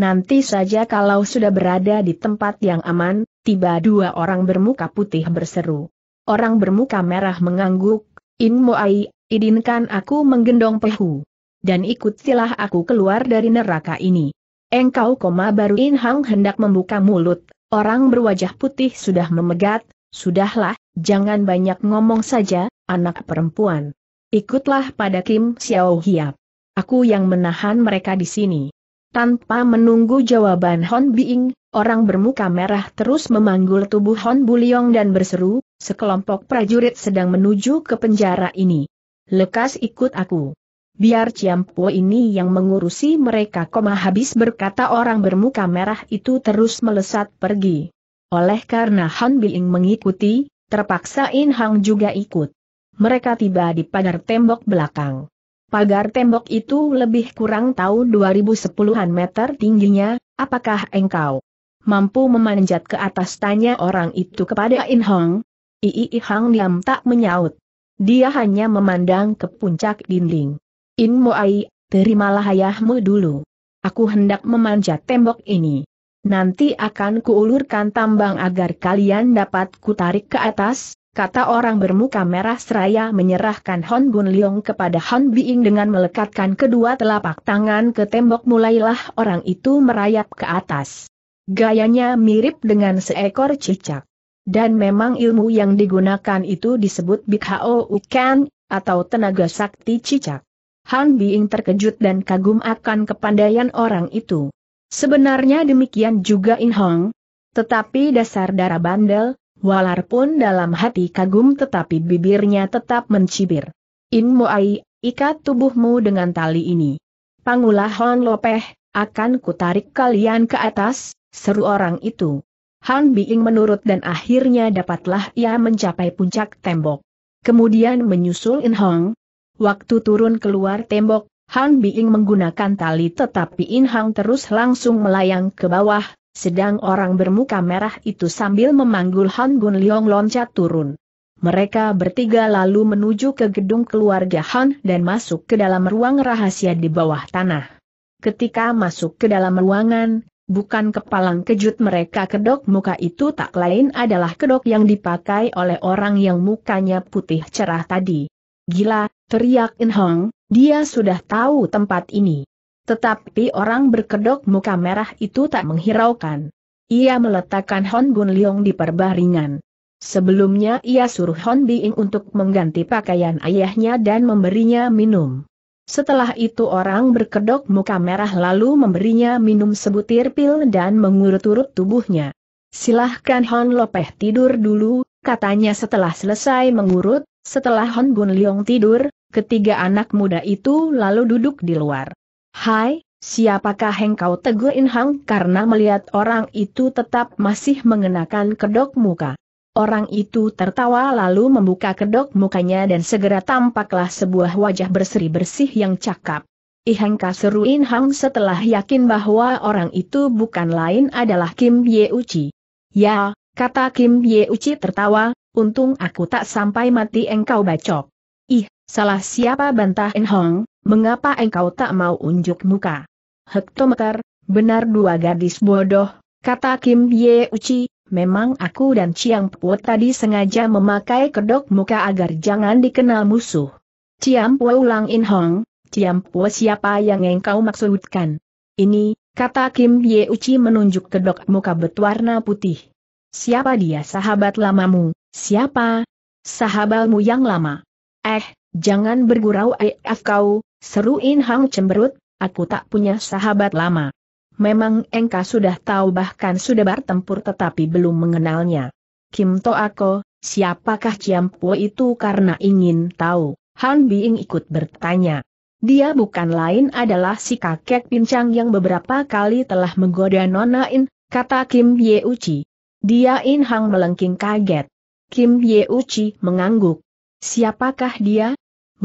Nanti saja kalau sudah berada di tempat yang aman, tiba dua orang bermuka putih berseru. Orang bermuka merah mengangguk, In Moai, idinkan aku menggendong pehu. Dan ikutilah aku keluar dari neraka ini. Engkau koma baru In Hang hendak membuka mulut, orang berwajah putih sudah memegat, sudahlah, jangan banyak ngomong saja, anak perempuan. Ikutlah pada Kim Xiao Hiap. Aku yang menahan mereka di sini. Tanpa menunggu jawaban Hon Biing, orang bermuka merah terus memanggul tubuh Hon Buliong dan berseru, sekelompok prajurit sedang menuju ke penjara ini. Lekas ikut aku. Biar Ciampo ini yang mengurusi mereka koma habis berkata orang bermuka merah itu terus melesat pergi. Oleh karena Hon Biing mengikuti, terpaksa In Hang juga ikut. Mereka tiba di pagar tembok belakang. Pagar tembok itu lebih kurang tahu 2010-an meter tingginya, apakah engkau mampu memanjat ke atas tanya orang itu kepada In Hong? Ii Hang diam tak menyaut. Dia hanya memandang ke puncak dinding. In Moai, terimalah ayahmu dulu. Aku hendak memanjat tembok ini. Nanti akan kuulurkan tambang agar kalian dapat kutarik ke atas, kata orang bermuka merah seraya menyerahkan Hon Bun Leong kepada Hon Biing dengan melekatkan kedua telapak tangan ke tembok mulailah orang itu merayap ke atas. Gayanya mirip dengan seekor cicak. Dan memang ilmu yang digunakan itu disebut Bikhao Ukan, atau tenaga sakti cicak. Han Biing terkejut dan kagum akan kepandaian orang itu. Sebenarnya demikian juga In Hong. Tetapi dasar darah bandel, Walarpun dalam hati kagum tetapi bibirnya tetap mencibir. In Moai, ikat tubuhmu dengan tali ini. Pangulah Hon Lopeh, akan kutarik kalian ke atas, seru orang itu. Han Biing menurut dan akhirnya dapatlah ia mencapai puncak tembok. Kemudian menyusul In Hong. Waktu turun keluar tembok, Han Biing menggunakan tali tetapi In Hang terus langsung melayang ke bawah, sedang orang bermuka merah itu sambil memanggul Han Gun Leong loncat turun. Mereka bertiga lalu menuju ke gedung keluarga Han dan masuk ke dalam ruang rahasia di bawah tanah. Ketika masuk ke dalam ruangan, bukan kepalang kejut mereka kedok muka itu tak lain adalah kedok yang dipakai oleh orang yang mukanya putih cerah tadi. Gila, teriak In Hong, dia sudah tahu tempat ini. Tetapi orang berkedok muka merah itu tak menghiraukan. Ia meletakkan Hon Bun Leong di perbaringan. Sebelumnya ia suruh Hon Bing untuk mengganti pakaian ayahnya dan memberinya minum. Setelah itu orang berkedok muka merah lalu memberinya minum sebutir pil dan mengurut-urut tubuhnya. Silahkan Hon Lopeh tidur dulu, katanya setelah selesai mengurut, setelah Hon Bun Leong tidur, ketiga anak muda itu lalu duduk di luar. Hai, siapakah engkau Teguh Inhang karena melihat orang itu tetap masih mengenakan kedok muka. Orang itu tertawa lalu membuka kedok mukanya dan segera tampaklah sebuah wajah berseri-bersih yang cakap. Ihangka seru Inhang setelah yakin bahwa orang itu bukan lain adalah Kim Ye Uchi. Ya, kata Kim Ye Uchi tertawa, untung aku tak sampai mati engkau bacok. Ih, salah siapa bantah Inhang, Mengapa engkau tak mau unjuk muka? Hektometer, benar dua gadis bodoh, kata Kim Ye Uci, memang aku dan Chiang Po tadi sengaja memakai kedok muka agar jangan dikenal musuh. Chiang Po ulang In Hong, Chiang Po siapa yang engkau maksudkan? Ini, kata Kim Ye Uci menunjuk kedok muka berwarna putih. Siapa dia sahabat lamamu, siapa? Sahabatmu yang lama. Eh, jangan bergurau eh kau, Seru In Hang cemberut, aku tak punya sahabat lama. Memang engkau sudah tahu bahkan sudah bertempur tetapi belum mengenalnya. Kim To Ako, siapakah Ciam Po itu karena ingin tahu, Han Bing ikut bertanya. Dia bukan lain adalah si kakek pincang yang beberapa kali telah menggoda Nona In, kata Kim Ye Uchi. Dia In Hang melengking kaget. Kim Ye Uchi mengangguk. Siapakah dia?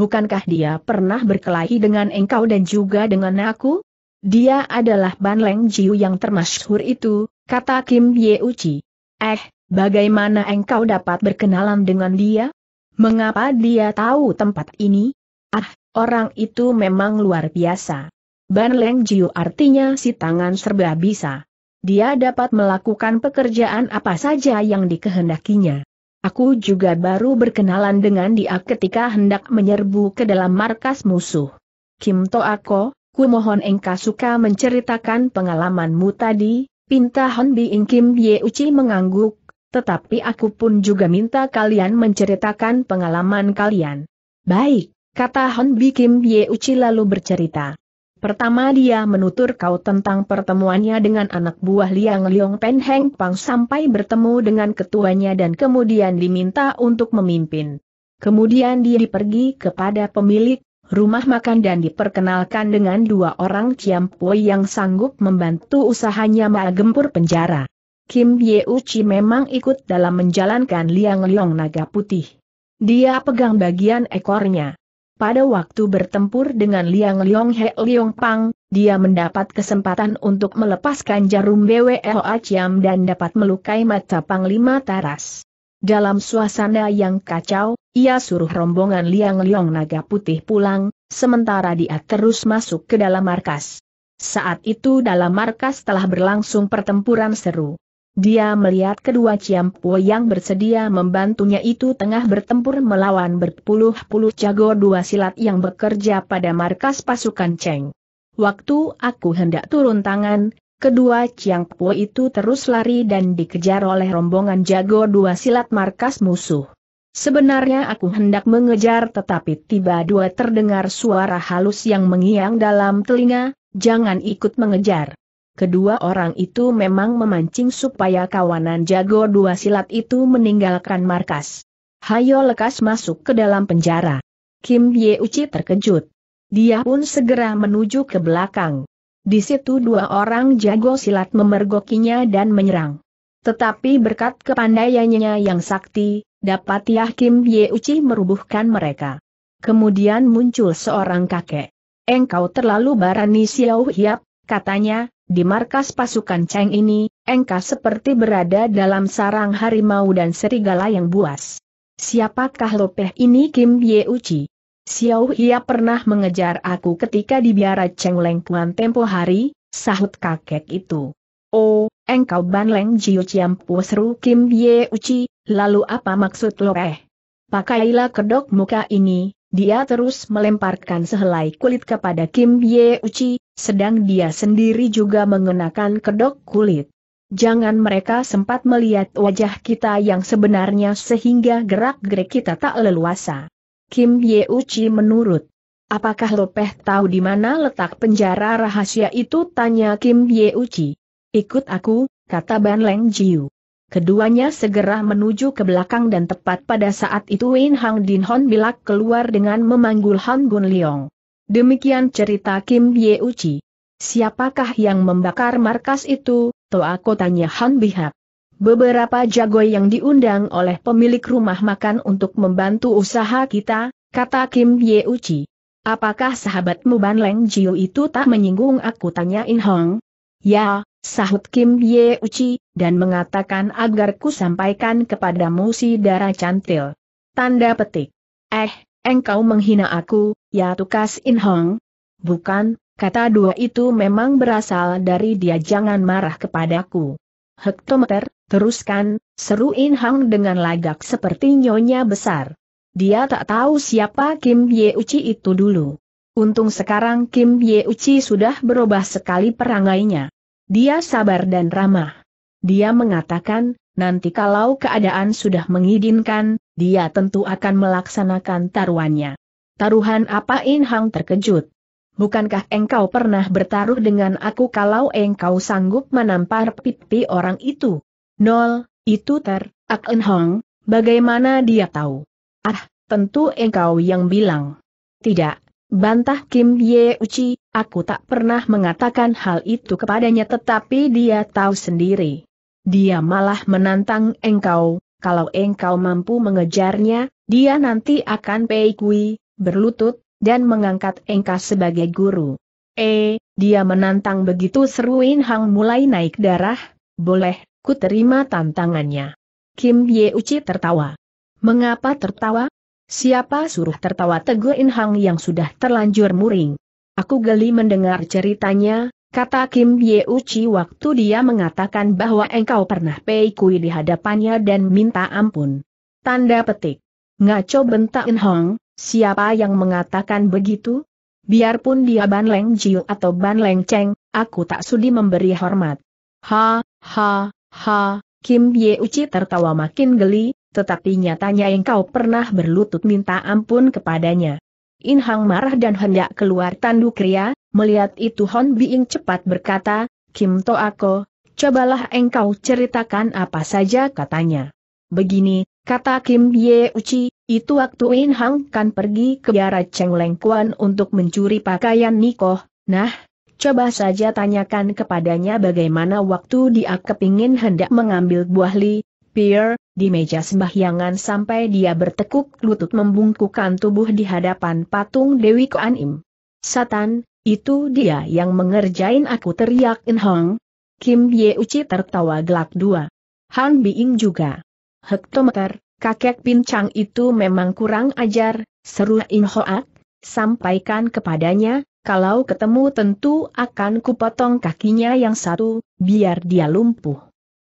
bukankah dia pernah berkelahi dengan engkau dan juga dengan aku? Dia adalah Ban Leng Jiu yang termasyhur itu, kata Kim Ye Uchi. Eh, bagaimana engkau dapat berkenalan dengan dia? Mengapa dia tahu tempat ini? Ah, orang itu memang luar biasa. Ban Leng Jiu artinya si tangan serba bisa. Dia dapat melakukan pekerjaan apa saja yang dikehendakinya. Aku juga baru berkenalan dengan dia ketika hendak menyerbu ke dalam markas musuh. Kim Toako, ku mohon engkau suka menceritakan pengalamanmu tadi, pinta Hon Biing Kim Ye Uci mengangguk, tetapi aku pun juga minta kalian menceritakan pengalaman kalian. Baik, kata Hon Bi Kim Ye Uci lalu bercerita. Pertama dia menutur kau tentang pertemuannya dengan anak buah Liang Liong Pen Heng Pang sampai bertemu dengan ketuanya dan kemudian diminta untuk memimpin. Kemudian dia pergi kepada pemilik rumah makan dan diperkenalkan dengan dua orang Pui yang sanggup membantu usahanya menggempur penjara. Kim Yeuchi memang ikut dalam menjalankan Liang Liong Naga Putih. Dia pegang bagian ekornya. Pada waktu bertempur dengan Liang Liong He Liong Pang, dia mendapat kesempatan untuk melepaskan jarum BWLA Aciam dan dapat melukai mata Panglima Taras. Dalam suasana yang kacau, ia suruh rombongan Liang Liong Naga Putih pulang, sementara dia terus masuk ke dalam markas. Saat itu dalam markas telah berlangsung pertempuran seru. Dia melihat kedua Ciampo yang bersedia membantunya itu tengah bertempur melawan berpuluh-puluh jago dua silat yang bekerja pada markas pasukan Cheng. Waktu aku hendak turun tangan, kedua Ciampo itu terus lari dan dikejar oleh rombongan jago dua silat markas musuh. Sebenarnya aku hendak mengejar tetapi tiba dua terdengar suara halus yang mengiang dalam telinga, jangan ikut mengejar. Kedua orang itu memang memancing supaya kawanan jago dua silat itu meninggalkan markas. Hayo lekas masuk ke dalam penjara. Kim Ye Uci terkejut. Dia pun segera menuju ke belakang. Di situ dua orang jago silat memergokinya dan menyerang. Tetapi berkat kepandaiannya yang sakti, dapat Yah Kim Ye Uci merubuhkan mereka. Kemudian muncul seorang kakek. Engkau terlalu barani Xiao Hiap, katanya, di markas pasukan Cheng ini, Engka seperti berada dalam sarang harimau dan serigala yang buas. Siapakah Lopeh ini Kim Ye Uchi? Xiao Hia pernah mengejar aku ketika di biara Cheng Leng Kuan tempo hari, sahut kakek itu. Oh, engkau Leng Jiu Chiampu seru Kim Ye Uchi, lalu apa maksud Lopeh? Pakailah kedok muka ini, dia terus melemparkan sehelai kulit kepada Kim Ye Uchi, sedang dia sendiri juga mengenakan kedok kulit. Jangan mereka sempat melihat wajah kita yang sebenarnya sehingga gerak-gerik kita tak leluasa. Kim Ye Uchi menurut. Apakah Lopeh tahu di mana letak penjara rahasia itu? Tanya Kim Ye Uchi. Ikut aku, kata Ban Leng Jiu. Keduanya segera menuju ke belakang dan tepat pada saat itu Wen Hang Din Hon Bilak keluar dengan memanggul Han Bun Leong. Demikian cerita Kim Ye Uchi. Siapakah yang membakar markas itu, Toa kotanya Han Bihap. Beberapa jago yang diundang oleh pemilik rumah makan untuk membantu usaha kita, kata Kim Ye Uchi. Apakah sahabatmu Ban Leng Jiu itu tak menyinggung aku tanya In Hong? Ya, sahut Kim Ye Uci, dan mengatakan agar ku sampaikan kepadamu si darah cantil. Tanda petik. Eh, engkau menghina aku, ya tukas In Hong? Bukan, kata dua itu memang berasal dari dia jangan marah kepadaku. Hektometer, teruskan, seru In Hong dengan lagak seperti nyonya besar. Dia tak tahu siapa Kim Ye Uci itu dulu. Untung sekarang Kim Ye Uchi sudah berubah sekali perangainya. Dia sabar dan ramah. Dia mengatakan, nanti kalau keadaan sudah mengizinkan, dia tentu akan melaksanakan taruhannya. Taruhan apa In Hang terkejut. Bukankah engkau pernah bertaruh dengan aku kalau engkau sanggup menampar pipi orang itu? Nol, itu ter, Ak In Hang, bagaimana dia tahu? Ah, tentu engkau yang bilang. Tidak, Bantah Kim Ye Uchi, aku tak pernah mengatakan hal itu kepadanya tetapi dia tahu sendiri. Dia malah menantang engkau, kalau engkau mampu mengejarnya, dia nanti akan peikui, berlutut, dan mengangkat engkau sebagai guru. Eh, dia menantang begitu seru Hang mulai naik darah, boleh, ku terima tantangannya. Kim Ye Uchi tertawa. Mengapa tertawa? Siapa suruh tertawa Teguh Inhang yang sudah terlanjur muring? Aku geli mendengar ceritanya, kata Kim Ye Uchi waktu dia mengatakan bahwa engkau pernah peikui di hadapannya dan minta ampun. Tanda petik. Ngaco bentak Inhang, siapa yang mengatakan begitu? Biarpun dia Ban Leng Jiu atau Ban Leng Cheng, aku tak sudi memberi hormat. Ha, ha, ha, Kim Ye Uchi tertawa makin geli, tetapi nyatanya engkau pernah berlutut minta ampun kepadanya. In Hang marah dan hendak keluar tanduk ria, melihat itu Hon Biing cepat berkata, Kim To Ako, cobalah engkau ceritakan apa saja katanya. Begini, kata Kim Ye Uci, itu waktu In Hang kan pergi ke biara Cheng Leng Kuan untuk mencuri pakaian Nikoh, nah, coba saja tanyakan kepadanya bagaimana waktu dia kepingin hendak mengambil buah li, Pier, di meja sembahyangan sampai dia bertekuk lutut membungkukkan tubuh di hadapan patung Dewi Kuan Im. Satan, itu dia yang mengerjain aku teriak In Hong. Kim Ye Uci tertawa gelak dua. Han Biing juga. Hektometer, kakek pincang itu memang kurang ajar, seru In Hoak, sampaikan kepadanya, kalau ketemu tentu akan kupotong kakinya yang satu, biar dia lumpuh.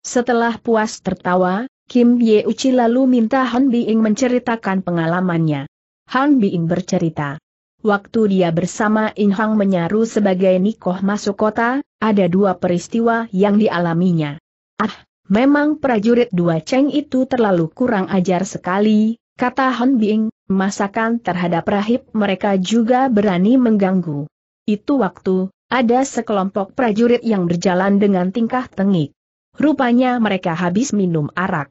Setelah puas tertawa, Kim Ye Uchi lalu minta Han Biing menceritakan pengalamannya. Han Biing bercerita. Waktu dia bersama In Hang menyaru sebagai Nikoh masuk kota, ada dua peristiwa yang dialaminya. Ah, memang prajurit dua Cheng itu terlalu kurang ajar sekali, kata Han Biing, masakan terhadap rahib mereka juga berani mengganggu. Itu waktu, ada sekelompok prajurit yang berjalan dengan tingkah tengik. Rupanya mereka habis minum arak.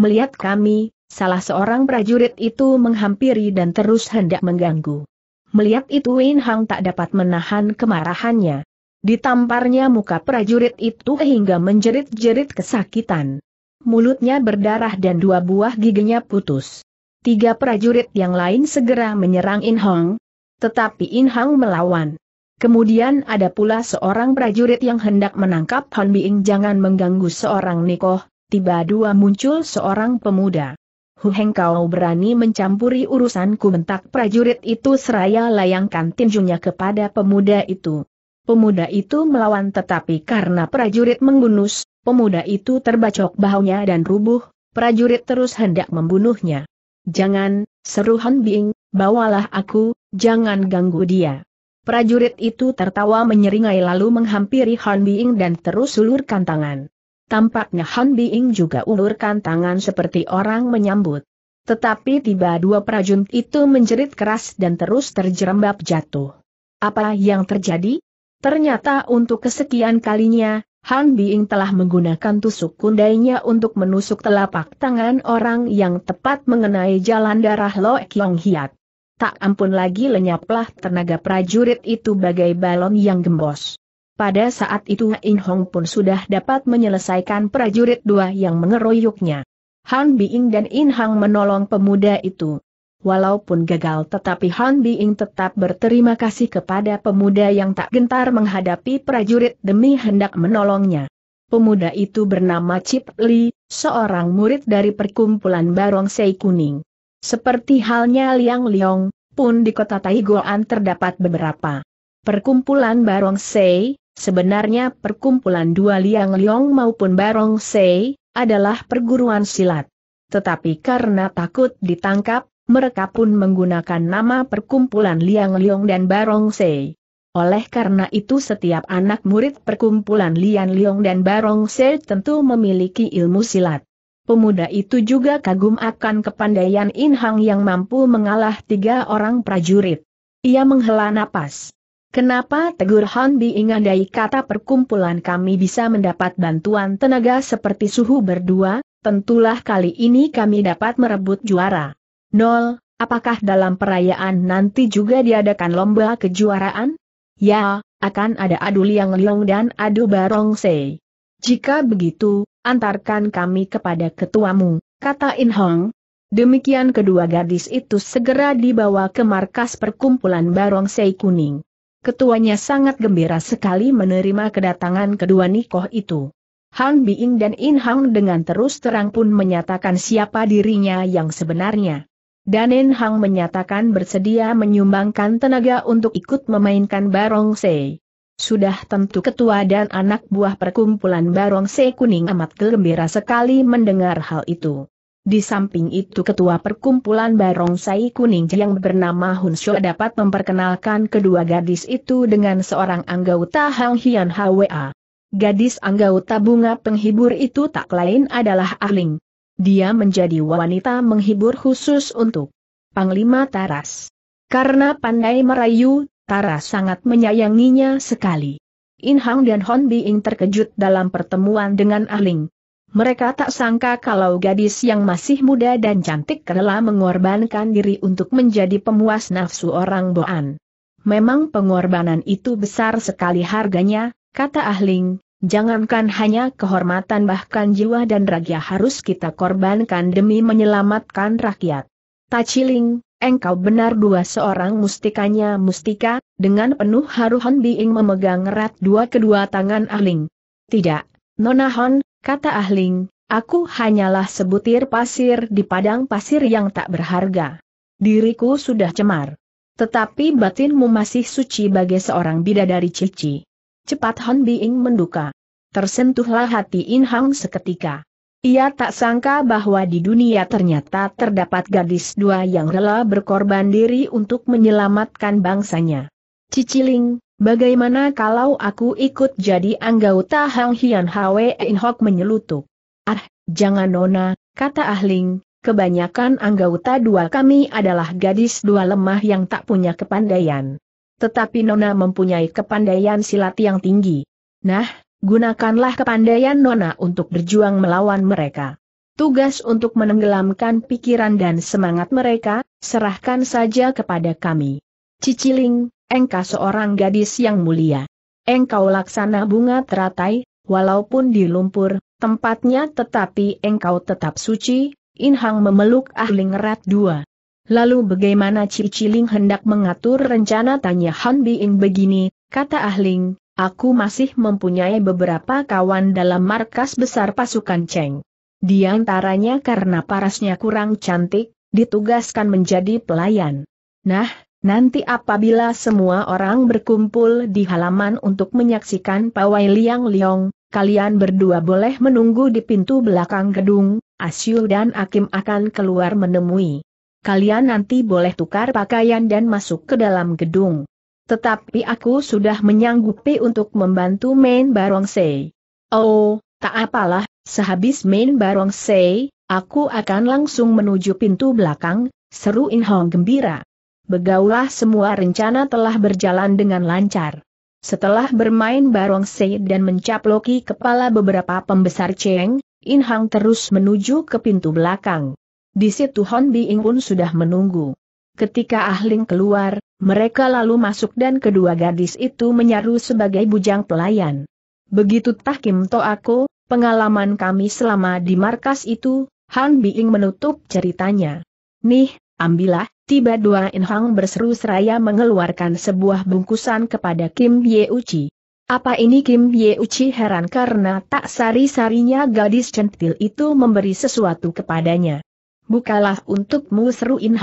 Melihat kami, salah seorang prajurit itu menghampiri dan terus hendak mengganggu. Melihat itu Wen Hang tak dapat menahan kemarahannya. Ditamparnya muka prajurit itu hingga menjerit-jerit kesakitan. Mulutnya berdarah dan dua buah giginya putus. Tiga prajurit yang lain segera menyerang In Hong. Tetapi In Hong melawan. Kemudian ada pula seorang prajurit yang hendak menangkap Han Bing jangan mengganggu seorang Nikoh, tiba dua muncul seorang pemuda. Hu heng kau berani mencampuri urusanku Mentak prajurit itu seraya layangkan tinjunya kepada pemuda itu. Pemuda itu melawan tetapi karena prajurit menggunus, pemuda itu terbacok bahunya dan rubuh, prajurit terus hendak membunuhnya. Jangan, seru Han Bing, bawalah aku, jangan ganggu dia. Prajurit itu tertawa menyeringai lalu menghampiri Han Bing dan terus ulurkan tangan. Tampaknya Han Biing juga ulurkan tangan seperti orang menyambut. Tetapi tiba dua prajurit itu menjerit keras dan terus terjerembab jatuh. Apa yang terjadi? Ternyata untuk kesekian kalinya, Han Biing telah menggunakan tusuk kundainya untuk menusuk telapak tangan orang yang tepat mengenai jalan darah Lo Yong Hiat. Tak ampun lagi lenyaplah tenaga prajurit itu bagai balon yang gembos. Pada saat itu In Hong pun sudah dapat menyelesaikan prajurit dua yang mengeroyoknya. Han Biing dan In Hang menolong pemuda itu. Walaupun gagal tetapi Han Biing tetap berterima kasih kepada pemuda yang tak gentar menghadapi prajurit demi hendak menolongnya. Pemuda itu bernama Chip Li, seorang murid dari perkumpulan Barong Sei Kuning. Seperti halnya Liang Liong, pun di kota Taigoan terdapat beberapa perkumpulan Barong Sei, Sebenarnya perkumpulan dua Liang Liong maupun Barong Sei, adalah perguruan silat. Tetapi karena takut ditangkap, mereka pun menggunakan nama perkumpulan Liang Liong dan Barong Sei. Oleh karena itu setiap anak murid perkumpulan Liang Liong dan Barong Sei tentu memiliki ilmu silat. Pemuda itu juga kagum akan kepandaian In yang mampu mengalah tiga orang prajurit. Ia menghela napas. Kenapa tegur Han diingandai kata perkumpulan kami bisa mendapat bantuan tenaga seperti suhu berdua, tentulah kali ini kami dapat merebut juara. Nol, apakah dalam perayaan nanti juga diadakan lomba kejuaraan? Ya, akan ada adu liang liong dan adu barong sei. Jika begitu, antarkan kami kepada ketuamu, kata In Hong. Demikian kedua gadis itu segera dibawa ke markas perkumpulan barong sei kuning ketuanya sangat gembira sekali menerima kedatangan kedua Nikoh itu. Han Biing dan In Hang dengan terus terang pun menyatakan siapa dirinya yang sebenarnya. Dan In Hang menyatakan bersedia menyumbangkan tenaga untuk ikut memainkan Barong Se. Sudah tentu ketua dan anak buah perkumpulan Barong Se Kuning amat gembira sekali mendengar hal itu. Di samping itu ketua perkumpulan Barongsai Kuning yang bernama Hun Shou dapat memperkenalkan kedua gadis itu dengan seorang anggota Hang Hian Hwa. Gadis anggota bunga penghibur itu tak lain adalah Ahling. Dia menjadi wanita menghibur khusus untuk Panglima Taras. Karena pandai merayu, Taras sangat menyayanginya sekali. In Hang dan Hon Bing terkejut dalam pertemuan dengan Ahling mereka tak sangka kalau gadis yang masih muda dan cantik rela mengorbankan diri untuk menjadi pemuas nafsu orang Boan. Memang pengorbanan itu besar sekali harganya, kata Ahling, jangankan hanya kehormatan bahkan jiwa dan raga harus kita korbankan demi menyelamatkan rakyat. Taciling, engkau benar dua seorang mustikanya mustika, dengan penuh haruhan biing memegang erat dua kedua tangan Ahling. Tidak, Nonahon. Kata Ahling, aku hanyalah sebutir pasir di padang pasir yang tak berharga. Diriku sudah cemar. Tetapi batinmu masih suci bagi seorang bidadari cici. Cepat Hon Biing menduka. Tersentuhlah hati In Hang seketika. Ia tak sangka bahwa di dunia ternyata terdapat gadis dua yang rela berkorban diri untuk menyelamatkan bangsanya. Cici Ling. Bagaimana kalau aku ikut jadi anggota Hang Hian Hwe In Hok menyelutup? Ah, jangan nona, kata Ahling, kebanyakan anggota dua kami adalah gadis dua lemah yang tak punya kepandaian. Tetapi nona mempunyai kepandaian silat yang tinggi. Nah, gunakanlah kepandaian nona untuk berjuang melawan mereka. Tugas untuk menenggelamkan pikiran dan semangat mereka, serahkan saja kepada kami. Ciciling, engkau seorang gadis yang mulia. Engkau laksana bunga teratai, walaupun di lumpur, tempatnya tetapi engkau tetap suci, Inhang memeluk Ahling Rat dua. Lalu bagaimana Ciciling hendak mengatur rencana tanya Han Biing begini, kata Ahling, aku masih mempunyai beberapa kawan dalam markas besar pasukan Cheng. Di antaranya karena parasnya kurang cantik, ditugaskan menjadi pelayan. Nah, Nanti apabila semua orang berkumpul di halaman untuk menyaksikan pawai Liang Liong, kalian berdua boleh menunggu di pintu belakang gedung, Asyu dan Akim akan keluar menemui. Kalian nanti boleh tukar pakaian dan masuk ke dalam gedung. Tetapi aku sudah menyanggupi untuk membantu main Barong Sei. Oh, tak apalah, sehabis main Barong Sei, aku akan langsung menuju pintu belakang, seru Inhong gembira begaulah semua rencana telah berjalan dengan lancar. Setelah bermain barongsai dan mencaploki kepala beberapa pembesar Cheng, In Hang terus menuju ke pintu belakang. Di situ Hon Ing pun sudah menunggu. Ketika Ahling keluar, mereka lalu masuk dan kedua gadis itu menyaru sebagai bujang pelayan. Begitu Tahkim Toako, pengalaman kami selama di markas itu, Han Biing menutup ceritanya. Nih, ambillah, Tiba dua inhang berseru seraya mengeluarkan sebuah bungkusan kepada Kim Ye Uchi. Apa ini Kim Ye Uchi heran karena tak sari-sarinya gadis centil itu memberi sesuatu kepadanya. Bukalah untukmu seru In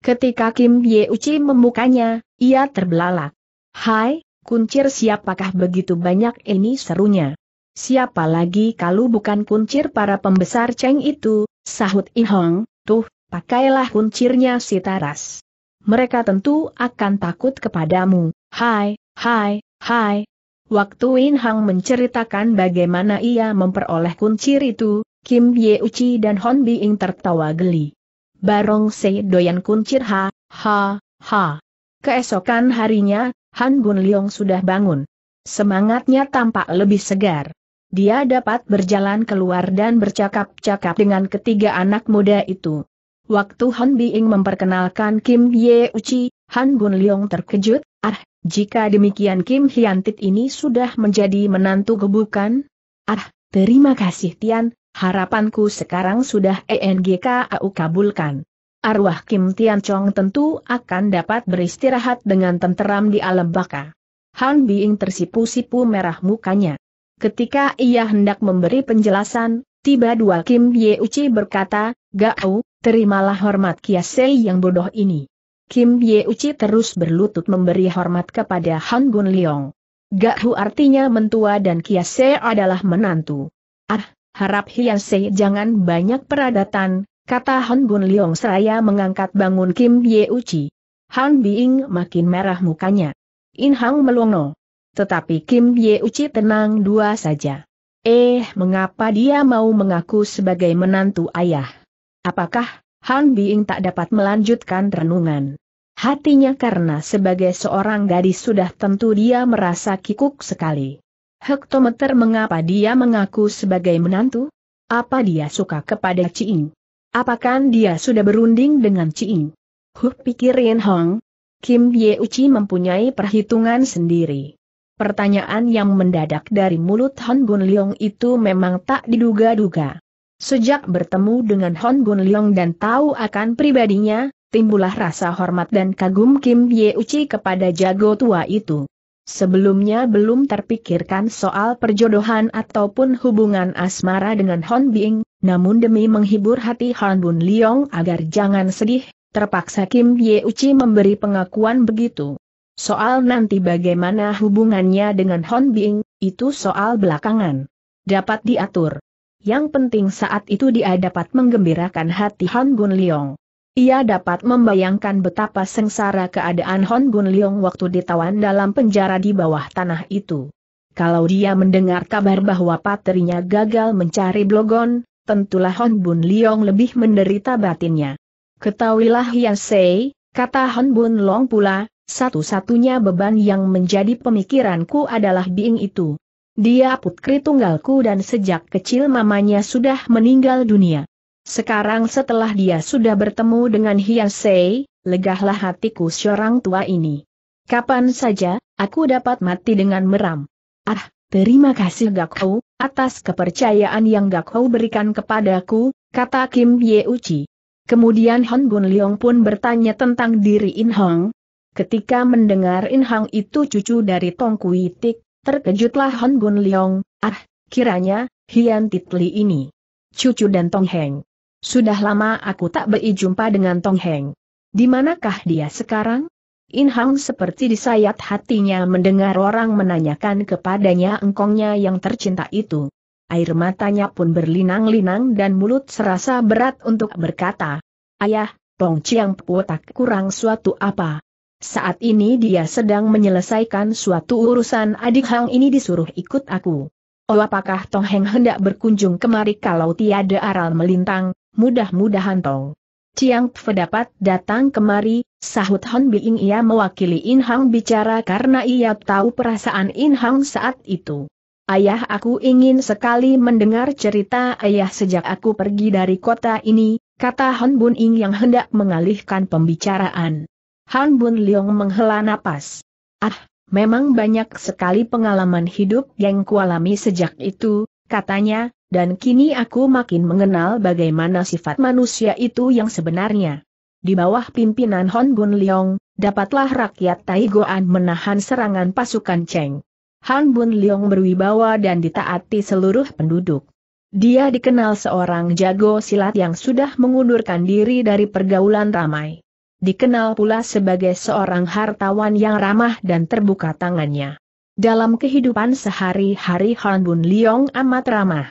Ketika Kim Ye Uchi membukanya, ia terbelalak. Hai, kuncir siapakah begitu banyak ini serunya. Siapa lagi kalau bukan kuncir para pembesar Cheng itu, sahut In tuh, pakailah kuncirnya si Taras. Mereka tentu akan takut kepadamu, hai, hai, hai. Waktu In Hang menceritakan bagaimana ia memperoleh kuncir itu, Kim Ye Uchi dan Hon Biing tertawa geli. Barong Se doyan kuncir ha, ha, ha. Keesokan harinya, Han Bun Leong sudah bangun. Semangatnya tampak lebih segar. Dia dapat berjalan keluar dan bercakap-cakap dengan ketiga anak muda itu. Waktu Han Biing memperkenalkan Kim Ye Uchi, Han Bun Leong terkejut, ah, jika demikian Kim Tit ini sudah menjadi menantu gebukan? Ah, terima kasih Tian, harapanku sekarang sudah ENGKAU kabulkan. Arwah Kim Tian Chong tentu akan dapat beristirahat dengan tenteram di alam baka. Han Biing tersipu-sipu merah mukanya. Ketika ia hendak memberi penjelasan, tiba dua Kim Ye Uchi berkata, Gao, terimalah hormat Kiasei yang bodoh ini. Kim Ye Uci terus berlutut memberi hormat kepada Han Gun Leong. Gak Hu artinya mentua dan Kiasei adalah menantu. Ah, harap Hiasei jangan banyak peradatan, kata Han Gun Leong seraya mengangkat bangun Kim Ye Uci. Han Bing makin merah mukanya. In Hang melongo. Tetapi Kim Ye Uci tenang dua saja. Eh, mengapa dia mau mengaku sebagai menantu ayah? Apakah Han Bing tak dapat melanjutkan renungan? Hatinya karena sebagai seorang gadis sudah tentu dia merasa kikuk sekali. Hektometer mengapa dia mengaku sebagai menantu? Apa dia suka kepada Ciing? Apakah dia sudah berunding dengan Ciing? Huh pikirin Hong. Kim Ye Uchi mempunyai perhitungan sendiri. Pertanyaan yang mendadak dari mulut Han Bun Leong itu memang tak diduga-duga. Sejak bertemu dengan Hon Bun Leong dan tahu akan pribadinya, timbullah rasa hormat dan kagum Kim Ye Uchi kepada jago tua itu. Sebelumnya belum terpikirkan soal perjodohan ataupun hubungan asmara dengan Hon Bing, namun demi menghibur hati Hon Bun Leong agar jangan sedih, terpaksa Kim Ye Uchi memberi pengakuan begitu. Soal nanti bagaimana hubungannya dengan Hon Bing, itu soal belakangan. Dapat diatur. Yang penting saat itu dia dapat menggembirakan hati Han Gun Leong. Ia dapat membayangkan betapa sengsara keadaan Hon Gun Leong waktu ditawan dalam penjara di bawah tanah itu. Kalau dia mendengar kabar bahwa paterinya gagal mencari Blogon, tentulah Hon Bun Liong lebih menderita batinnya. Ketahuilah Sei, kata Hon Bun Long pula, satu-satunya beban yang menjadi pemikiranku adalah Bing itu. Dia putri tunggalku dan sejak kecil mamanya sudah meninggal dunia. Sekarang setelah dia sudah bertemu dengan Hiasei, legahlah hatiku seorang tua ini. Kapan saja, aku dapat mati dengan meram. Ah, terima kasih Gakhou, atas kepercayaan yang Gakhou berikan kepadaku, kata Kim Ye Uchi. Kemudian Hon Bun Leong pun bertanya tentang diri In Hong. Ketika mendengar In Hong itu cucu dari Tong Tik. Terkejutlah Hon Bun Leong, ah, kiranya, Hian Titli ini. Cucu dan Tong Heng. Sudah lama aku tak berjumpa dengan Tong Heng. Di manakah dia sekarang? In Hang seperti disayat hatinya mendengar orang menanyakan kepadanya engkongnya yang tercinta itu. Air matanya pun berlinang-linang dan mulut serasa berat untuk berkata. Ayah, Tong Chiang Puotak kurang suatu apa. Saat ini dia sedang menyelesaikan suatu urusan adik Hang ini disuruh ikut aku. Oh apakah Tong Heng hendak berkunjung kemari kalau tiada aral melintang, mudah-mudahan Tong. Chiang Pfe dapat datang kemari, sahut Hon Bing ia mewakili In Hang bicara karena ia tahu perasaan In Hang saat itu. Ayah aku ingin sekali mendengar cerita ayah sejak aku pergi dari kota ini, kata Hon Bun Ing yang hendak mengalihkan pembicaraan. Han Bun Leong menghela napas. Ah, memang banyak sekali pengalaman hidup yang kualami sejak itu, katanya, dan kini aku makin mengenal bagaimana sifat manusia itu yang sebenarnya. Di bawah pimpinan Han Bun Leong, dapatlah rakyat Taigoan menahan serangan pasukan Cheng. Han Bun Leong berwibawa dan ditaati seluruh penduduk. Dia dikenal seorang jago silat yang sudah mengundurkan diri dari pergaulan ramai dikenal pula sebagai seorang hartawan yang ramah dan terbuka tangannya. Dalam kehidupan sehari-hari Han Bun Liong amat ramah.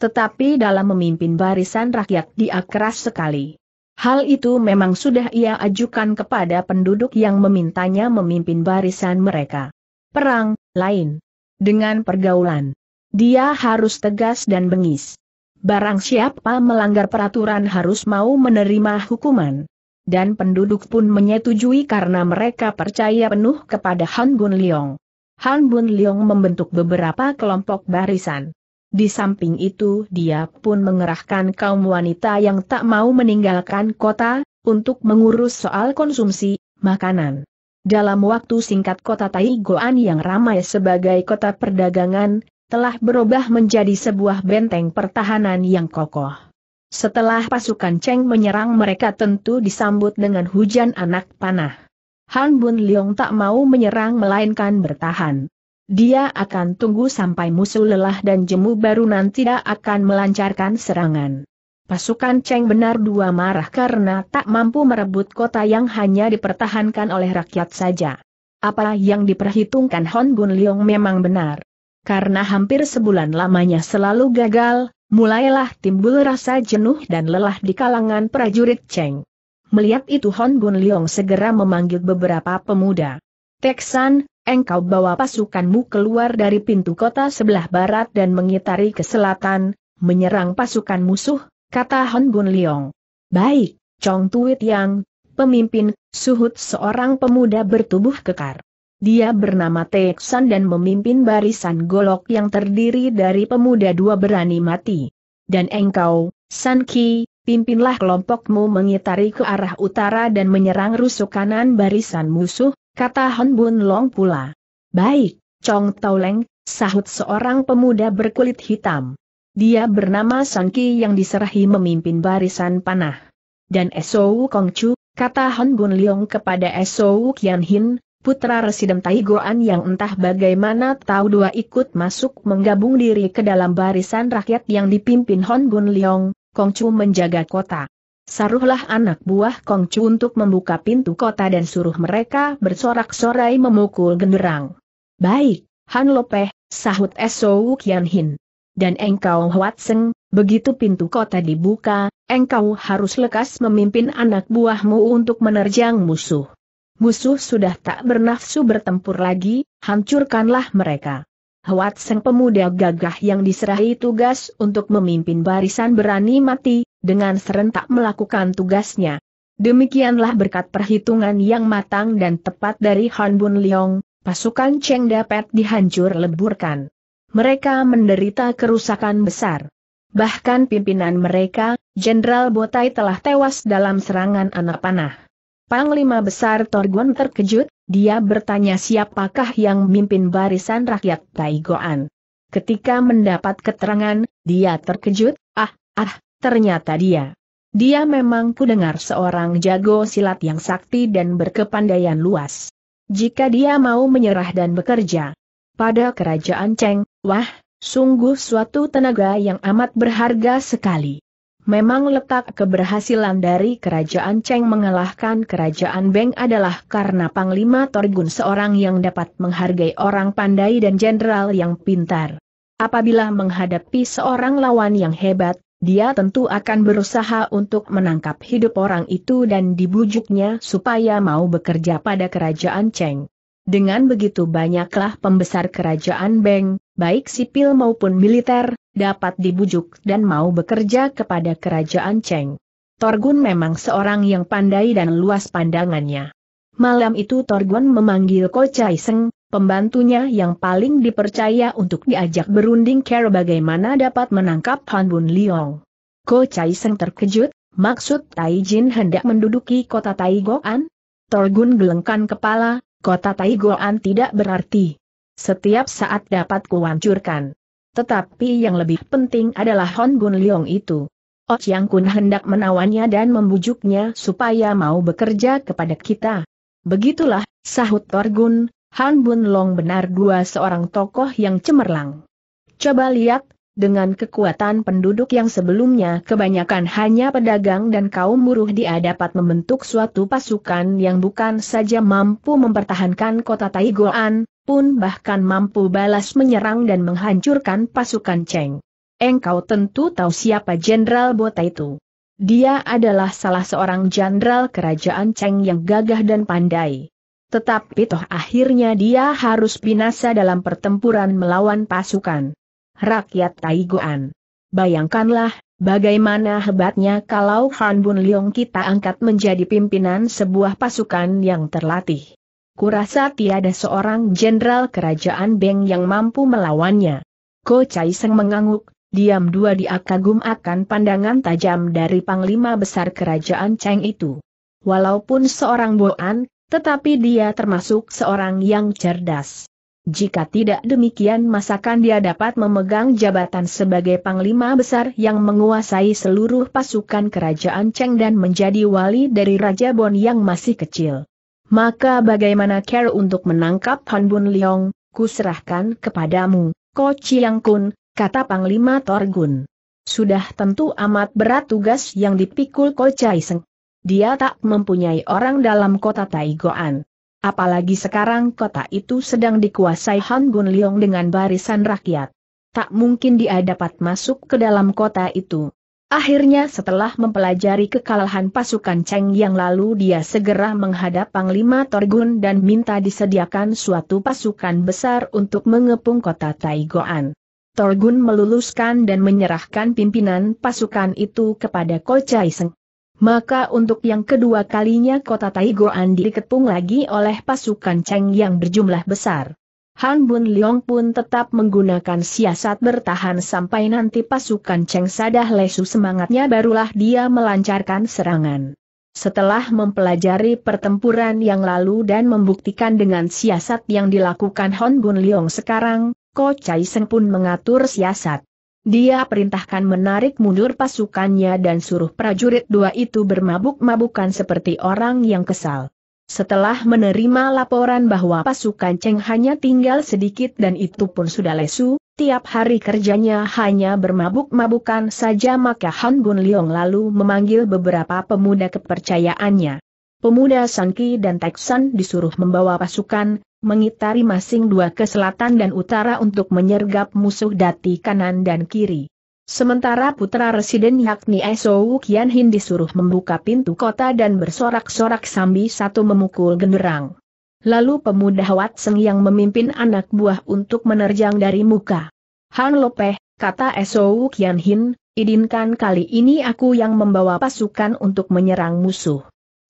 Tetapi dalam memimpin barisan rakyat dia keras sekali. Hal itu memang sudah ia ajukan kepada penduduk yang memintanya memimpin barisan mereka. Perang, lain. Dengan pergaulan. Dia harus tegas dan bengis. Barang siapa melanggar peraturan harus mau menerima hukuman dan penduduk pun menyetujui karena mereka percaya penuh kepada Han Bun Leong. Han Bun Leong membentuk beberapa kelompok barisan. Di samping itu dia pun mengerahkan kaum wanita yang tak mau meninggalkan kota, untuk mengurus soal konsumsi, makanan. Dalam waktu singkat kota Taigoan yang ramai sebagai kota perdagangan, telah berubah menjadi sebuah benteng pertahanan yang kokoh. Setelah pasukan Cheng menyerang mereka tentu disambut dengan hujan anak panah. Han Bun Leong tak mau menyerang melainkan bertahan. Dia akan tunggu sampai musuh lelah dan jemu baru nanti dia akan melancarkan serangan. Pasukan Cheng benar dua marah karena tak mampu merebut kota yang hanya dipertahankan oleh rakyat saja. Apa yang diperhitungkan Han Bun Leong memang benar. Karena hampir sebulan lamanya selalu gagal, Mulailah timbul rasa jenuh dan lelah di kalangan prajurit Cheng. Melihat itu Hon Bun Leong segera memanggil beberapa pemuda. Teksan, engkau bawa pasukanmu keluar dari pintu kota sebelah barat dan mengitari ke selatan, menyerang pasukan musuh, kata Hon Bun Leong. Baik, Chong Tuit Yang, pemimpin, suhut seorang pemuda bertubuh kekar. Dia bernama Teksan dan memimpin barisan golok yang terdiri dari pemuda dua berani mati. Dan engkau, San Ki, pimpinlah kelompokmu mengitari ke arah utara dan menyerang rusuk kanan barisan musuh, kata Hon Bun Long pula. Baik, Chong Tauleng, sahut seorang pemuda berkulit hitam. Dia bernama San Ki yang diserahi memimpin barisan panah. Dan Esou Chu, kata Hon Bun Leong kepada Esou Kian Hin, putra Residem Taigoan yang entah bagaimana tahu dua ikut masuk menggabung diri ke dalam barisan rakyat yang dipimpin Hon Bun Leong, Chu menjaga kota. Saruhlah anak buah Kong Chu untuk membuka pintu kota dan suruh mereka bersorak-sorai memukul genderang. Baik, Han Lopeh, sahut Eso Wukian Hin. Dan engkau Huatseng, begitu pintu kota dibuka, engkau harus lekas memimpin anak buahmu untuk menerjang musuh musuh sudah tak bernafsu bertempur lagi, hancurkanlah mereka. Hwat Seng pemuda gagah yang diserahi tugas untuk memimpin barisan berani mati, dengan serentak melakukan tugasnya. Demikianlah berkat perhitungan yang matang dan tepat dari Han Bun Leong, pasukan Cheng Dapet dihancur leburkan. Mereka menderita kerusakan besar. Bahkan pimpinan mereka, Jenderal Botai telah tewas dalam serangan anak panah. Panglima Besar Torgon terkejut, dia bertanya siapakah yang memimpin barisan rakyat Taigoan. Ketika mendapat keterangan, dia terkejut, ah, ah, ternyata dia. Dia memang kudengar seorang jago silat yang sakti dan berkepandaian luas. Jika dia mau menyerah dan bekerja pada kerajaan Cheng, wah, sungguh suatu tenaga yang amat berharga sekali. Memang letak keberhasilan dari kerajaan Cheng mengalahkan kerajaan Beng adalah karena Panglima Torgun seorang yang dapat menghargai orang pandai dan jenderal yang pintar. Apabila menghadapi seorang lawan yang hebat, dia tentu akan berusaha untuk menangkap hidup orang itu dan dibujuknya supaya mau bekerja pada kerajaan Cheng. Dengan begitu banyaklah pembesar kerajaan Beng, baik sipil maupun militer, dapat dibujuk dan mau bekerja kepada kerajaan Cheng. Torgun memang seorang yang pandai dan luas pandangannya. Malam itu Torgun memanggil Ko Chai Seng, pembantunya yang paling dipercaya untuk diajak berunding care bagaimana dapat menangkap Han Bun Liong. Ko Chai Seng terkejut, maksud Tai Jin hendak menduduki kota Taigoan? Torgun gelengkan kepala, kota Taigoan tidak berarti. Setiap saat dapat kuhancurkan. Tetapi yang lebih penting adalah Hon Gun Leong itu. Oh Yang Kun hendak menawannya dan membujuknya supaya mau bekerja kepada kita. Begitulah, sahut Torgun, Han Bun Long benar dua seorang tokoh yang cemerlang. Coba lihat, dengan kekuatan penduduk yang sebelumnya kebanyakan hanya pedagang dan kaum buruh dia dapat membentuk suatu pasukan yang bukan saja mampu mempertahankan kota Taigoan, pun bahkan mampu balas menyerang dan menghancurkan pasukan Cheng. Engkau tentu tahu siapa Jenderal Bota itu. Dia adalah salah seorang jenderal kerajaan Cheng yang gagah dan pandai. Tetapi toh akhirnya dia harus binasa dalam pertempuran melawan pasukan rakyat Taiguan. Bayangkanlah, bagaimana hebatnya kalau Han Bun Leong kita angkat menjadi pimpinan sebuah pasukan yang terlatih. Kurasa tiada seorang jenderal kerajaan Beng yang mampu melawannya. Ko Chai Seng mengangguk, diam dua dia kagum akan pandangan tajam dari panglima besar kerajaan Cheng itu. Walaupun seorang boan, tetapi dia termasuk seorang yang cerdas. Jika tidak demikian masakan dia dapat memegang jabatan sebagai panglima besar yang menguasai seluruh pasukan kerajaan Cheng dan menjadi wali dari Raja Bon yang masih kecil. Maka bagaimana care untuk menangkap Han Bun Leong, kuserahkan kepadamu, Ko Chiang Kun, kata Panglima Torgun. Sudah tentu amat berat tugas yang dipikul Ko Chai Seng. Dia tak mempunyai orang dalam kota Taigoan. Apalagi sekarang kota itu sedang dikuasai Han Gun Leong dengan barisan rakyat. Tak mungkin dia dapat masuk ke dalam kota itu. Akhirnya setelah mempelajari kekalahan pasukan Cheng yang lalu dia segera menghadap Panglima Torgun dan minta disediakan suatu pasukan besar untuk mengepung kota Taigoan. Torgun meluluskan dan menyerahkan pimpinan pasukan itu kepada Ko Chai Seng. Maka untuk yang kedua kalinya kota Taigoan dikepung lagi oleh pasukan Cheng yang berjumlah besar. Han Bun Leong pun tetap menggunakan siasat bertahan sampai nanti pasukan Cheng sadah lesu semangatnya barulah dia melancarkan serangan. Setelah mempelajari pertempuran yang lalu dan membuktikan dengan siasat yang dilakukan Han Bun Leong sekarang, Ko Chai Seng pun mengatur siasat. Dia perintahkan menarik mundur pasukannya dan suruh prajurit dua itu bermabuk-mabukan seperti orang yang kesal. Setelah menerima laporan bahwa pasukan Cheng hanya tinggal sedikit dan itu pun sudah lesu, tiap hari kerjanya hanya bermabuk-mabukan saja maka Han Bun Leong lalu memanggil beberapa pemuda kepercayaannya. Pemuda Sanki dan Teksan disuruh membawa pasukan, mengitari masing dua ke selatan dan utara untuk menyergap musuh dati kanan dan kiri. Sementara putra residen yakni Esou Kian Hin disuruh membuka pintu kota dan bersorak-sorak sambil satu memukul genderang. Lalu pemuda Watseng yang memimpin anak buah untuk menerjang dari muka. Han Lopeh, kata Esou Kian Hin, idinkan kali ini aku yang membawa pasukan untuk menyerang musuh.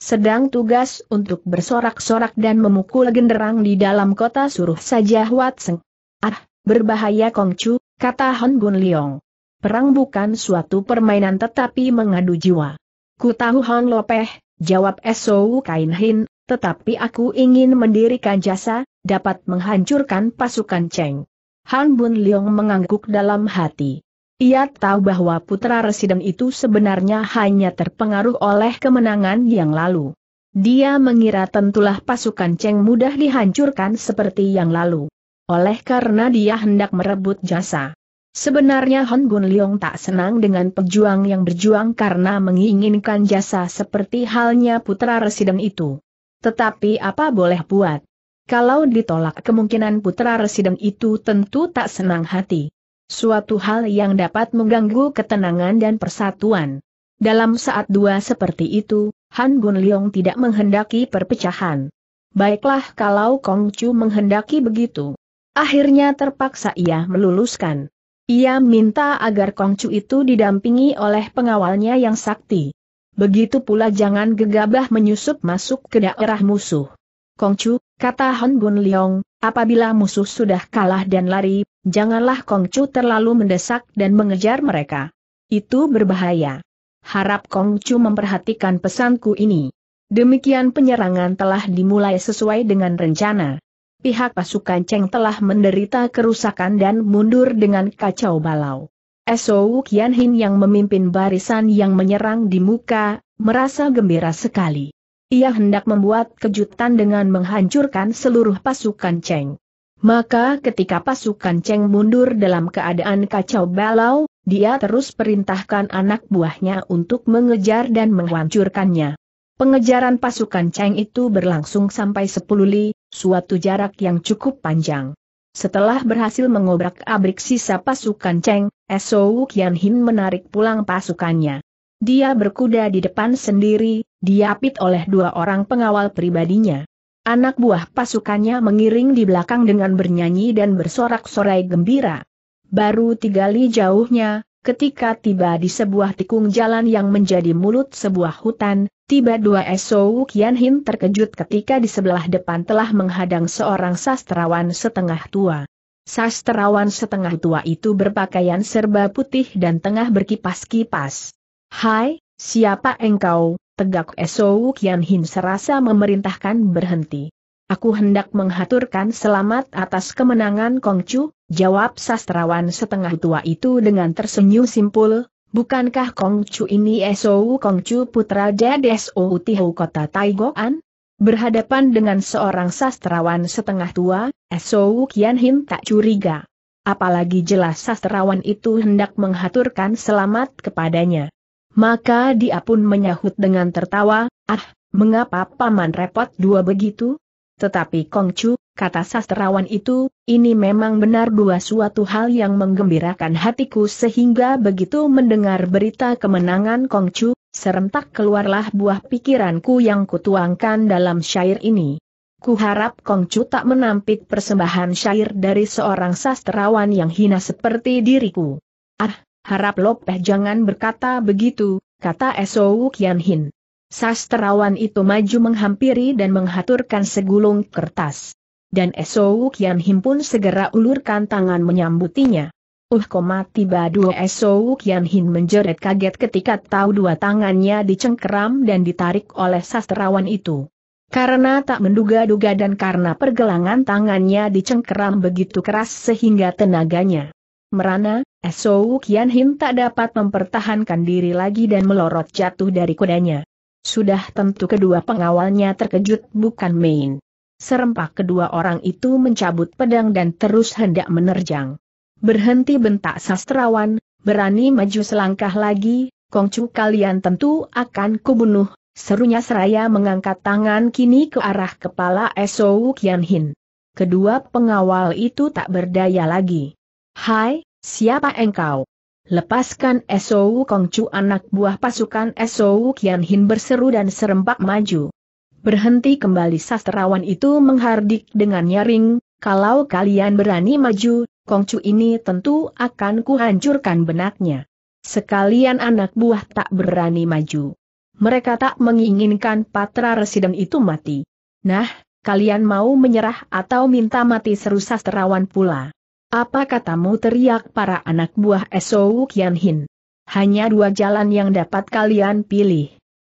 Sedang tugas untuk bersorak-sorak dan memukul genderang di dalam kota suruh saja Huat Seng. Ah, berbahaya Kongcu, kata Hon Bun Liong. Perang bukan suatu permainan tetapi mengadu jiwa. Ku tahu Hon Lopeh, jawab Esou Kain Hin, tetapi aku ingin mendirikan jasa, dapat menghancurkan pasukan Cheng. Han Bun Liong mengangguk dalam hati. Ia tahu bahwa putra residen itu sebenarnya hanya terpengaruh oleh kemenangan yang lalu. Dia mengira tentulah pasukan Cheng mudah dihancurkan seperti yang lalu. Oleh karena dia hendak merebut jasa. Sebenarnya Hon Gun Leong tak senang dengan pejuang yang berjuang karena menginginkan jasa seperti halnya putra residen itu. Tetapi apa boleh buat? Kalau ditolak kemungkinan putra residen itu tentu tak senang hati. Suatu hal yang dapat mengganggu ketenangan dan persatuan. Dalam saat dua seperti itu, Han Bun Leong tidak menghendaki perpecahan. Baiklah kalau Kong Chu menghendaki begitu. Akhirnya terpaksa ia meluluskan. Ia minta agar Kong Chu itu didampingi oleh pengawalnya yang sakti. Begitu pula jangan gegabah menyusup masuk ke daerah musuh. Kong Chu, kata Han Bun Leong, apabila musuh sudah kalah dan lari, Janganlah Kongcu terlalu mendesak dan mengejar mereka. Itu berbahaya. Harap Kongcu memperhatikan pesanku ini. Demikian penyerangan telah dimulai sesuai dengan rencana. Pihak pasukan Cheng telah menderita kerusakan dan mundur dengan kacau balau. Esou Kian Hin yang memimpin barisan yang menyerang di muka, merasa gembira sekali. Ia hendak membuat kejutan dengan menghancurkan seluruh pasukan Cheng. Maka ketika pasukan Cheng mundur dalam keadaan kacau balau, dia terus perintahkan anak buahnya untuk mengejar dan menghancurkannya. Pengejaran pasukan Cheng itu berlangsung sampai 10 li, suatu jarak yang cukup panjang. Setelah berhasil mengobrak-abrik sisa pasukan Cheng, So Wukian Hin menarik pulang pasukannya. Dia berkuda di depan sendiri, diapit oleh dua orang pengawal pribadinya. Anak buah pasukannya mengiring di belakang dengan bernyanyi dan bersorak-sorai gembira. Baru tiga li jauhnya, ketika tiba di sebuah tikung jalan yang menjadi mulut sebuah hutan, tiba dua Esou Kian Hin terkejut ketika di sebelah depan telah menghadang seorang sastrawan setengah tua. Sastrawan setengah tua itu berpakaian serba putih dan tengah berkipas-kipas. Hai, siapa engkau? tegak Esou Kian Hin serasa memerintahkan berhenti. Aku hendak menghaturkan selamat atas kemenangan Kongcu, jawab sastrawan setengah tua itu dengan tersenyum simpul, bukankah Kongcu ini Esou Kongcu putra Jades Tiho kota Taigoan? Berhadapan dengan seorang sastrawan setengah tua, Esou Kian Hin tak curiga. Apalagi jelas sastrawan itu hendak menghaturkan selamat kepadanya. Maka dia pun menyahut dengan tertawa, ah, mengapa paman repot dua begitu? Tetapi Kongcu, kata sastrawan itu, ini memang benar dua suatu hal yang menggembirakan hatiku sehingga begitu mendengar berita kemenangan Kongcu, serentak keluarlah buah pikiranku yang kutuangkan dalam syair ini. Kuharap Kongcu tak menampik persembahan syair dari seorang sastrawan yang hina seperti diriku. Ah, Harap Lopeh jangan berkata begitu, kata Esau Kian Hin. Sastrawan itu maju menghampiri dan menghaturkan segulung kertas. Dan Esau Kian Hin pun segera ulurkan tangan menyambutinya. Uh koma tiba dua Esau Kian Hin menjerit kaget ketika tahu dua tangannya dicengkeram dan ditarik oleh sastrawan itu. Karena tak menduga-duga dan karena pergelangan tangannya dicengkeram begitu keras sehingga tenaganya merana, Esou Kian Hin tak dapat mempertahankan diri lagi dan melorot jatuh dari kudanya. Sudah tentu kedua pengawalnya terkejut bukan main. Serempak kedua orang itu mencabut pedang dan terus hendak menerjang. Berhenti bentak sastrawan, berani maju selangkah lagi, Kongcu kalian tentu akan kubunuh, serunya seraya mengangkat tangan kini ke arah kepala Esou Kian Hin. Kedua pengawal itu tak berdaya lagi. Hai, Siapa engkau? Lepaskan Esou Kongcu anak buah pasukan Esou Kian Hin berseru dan serempak maju. Berhenti kembali sastrawan itu menghardik dengan nyaring, kalau kalian berani maju, Kongcu ini tentu akan kuhancurkan benaknya. Sekalian anak buah tak berani maju. Mereka tak menginginkan patra residen itu mati. Nah, kalian mau menyerah atau minta mati seru sastrawan pula. Apa katamu teriak para anak buah Esou Kian Hin? Hanya dua jalan yang dapat kalian pilih.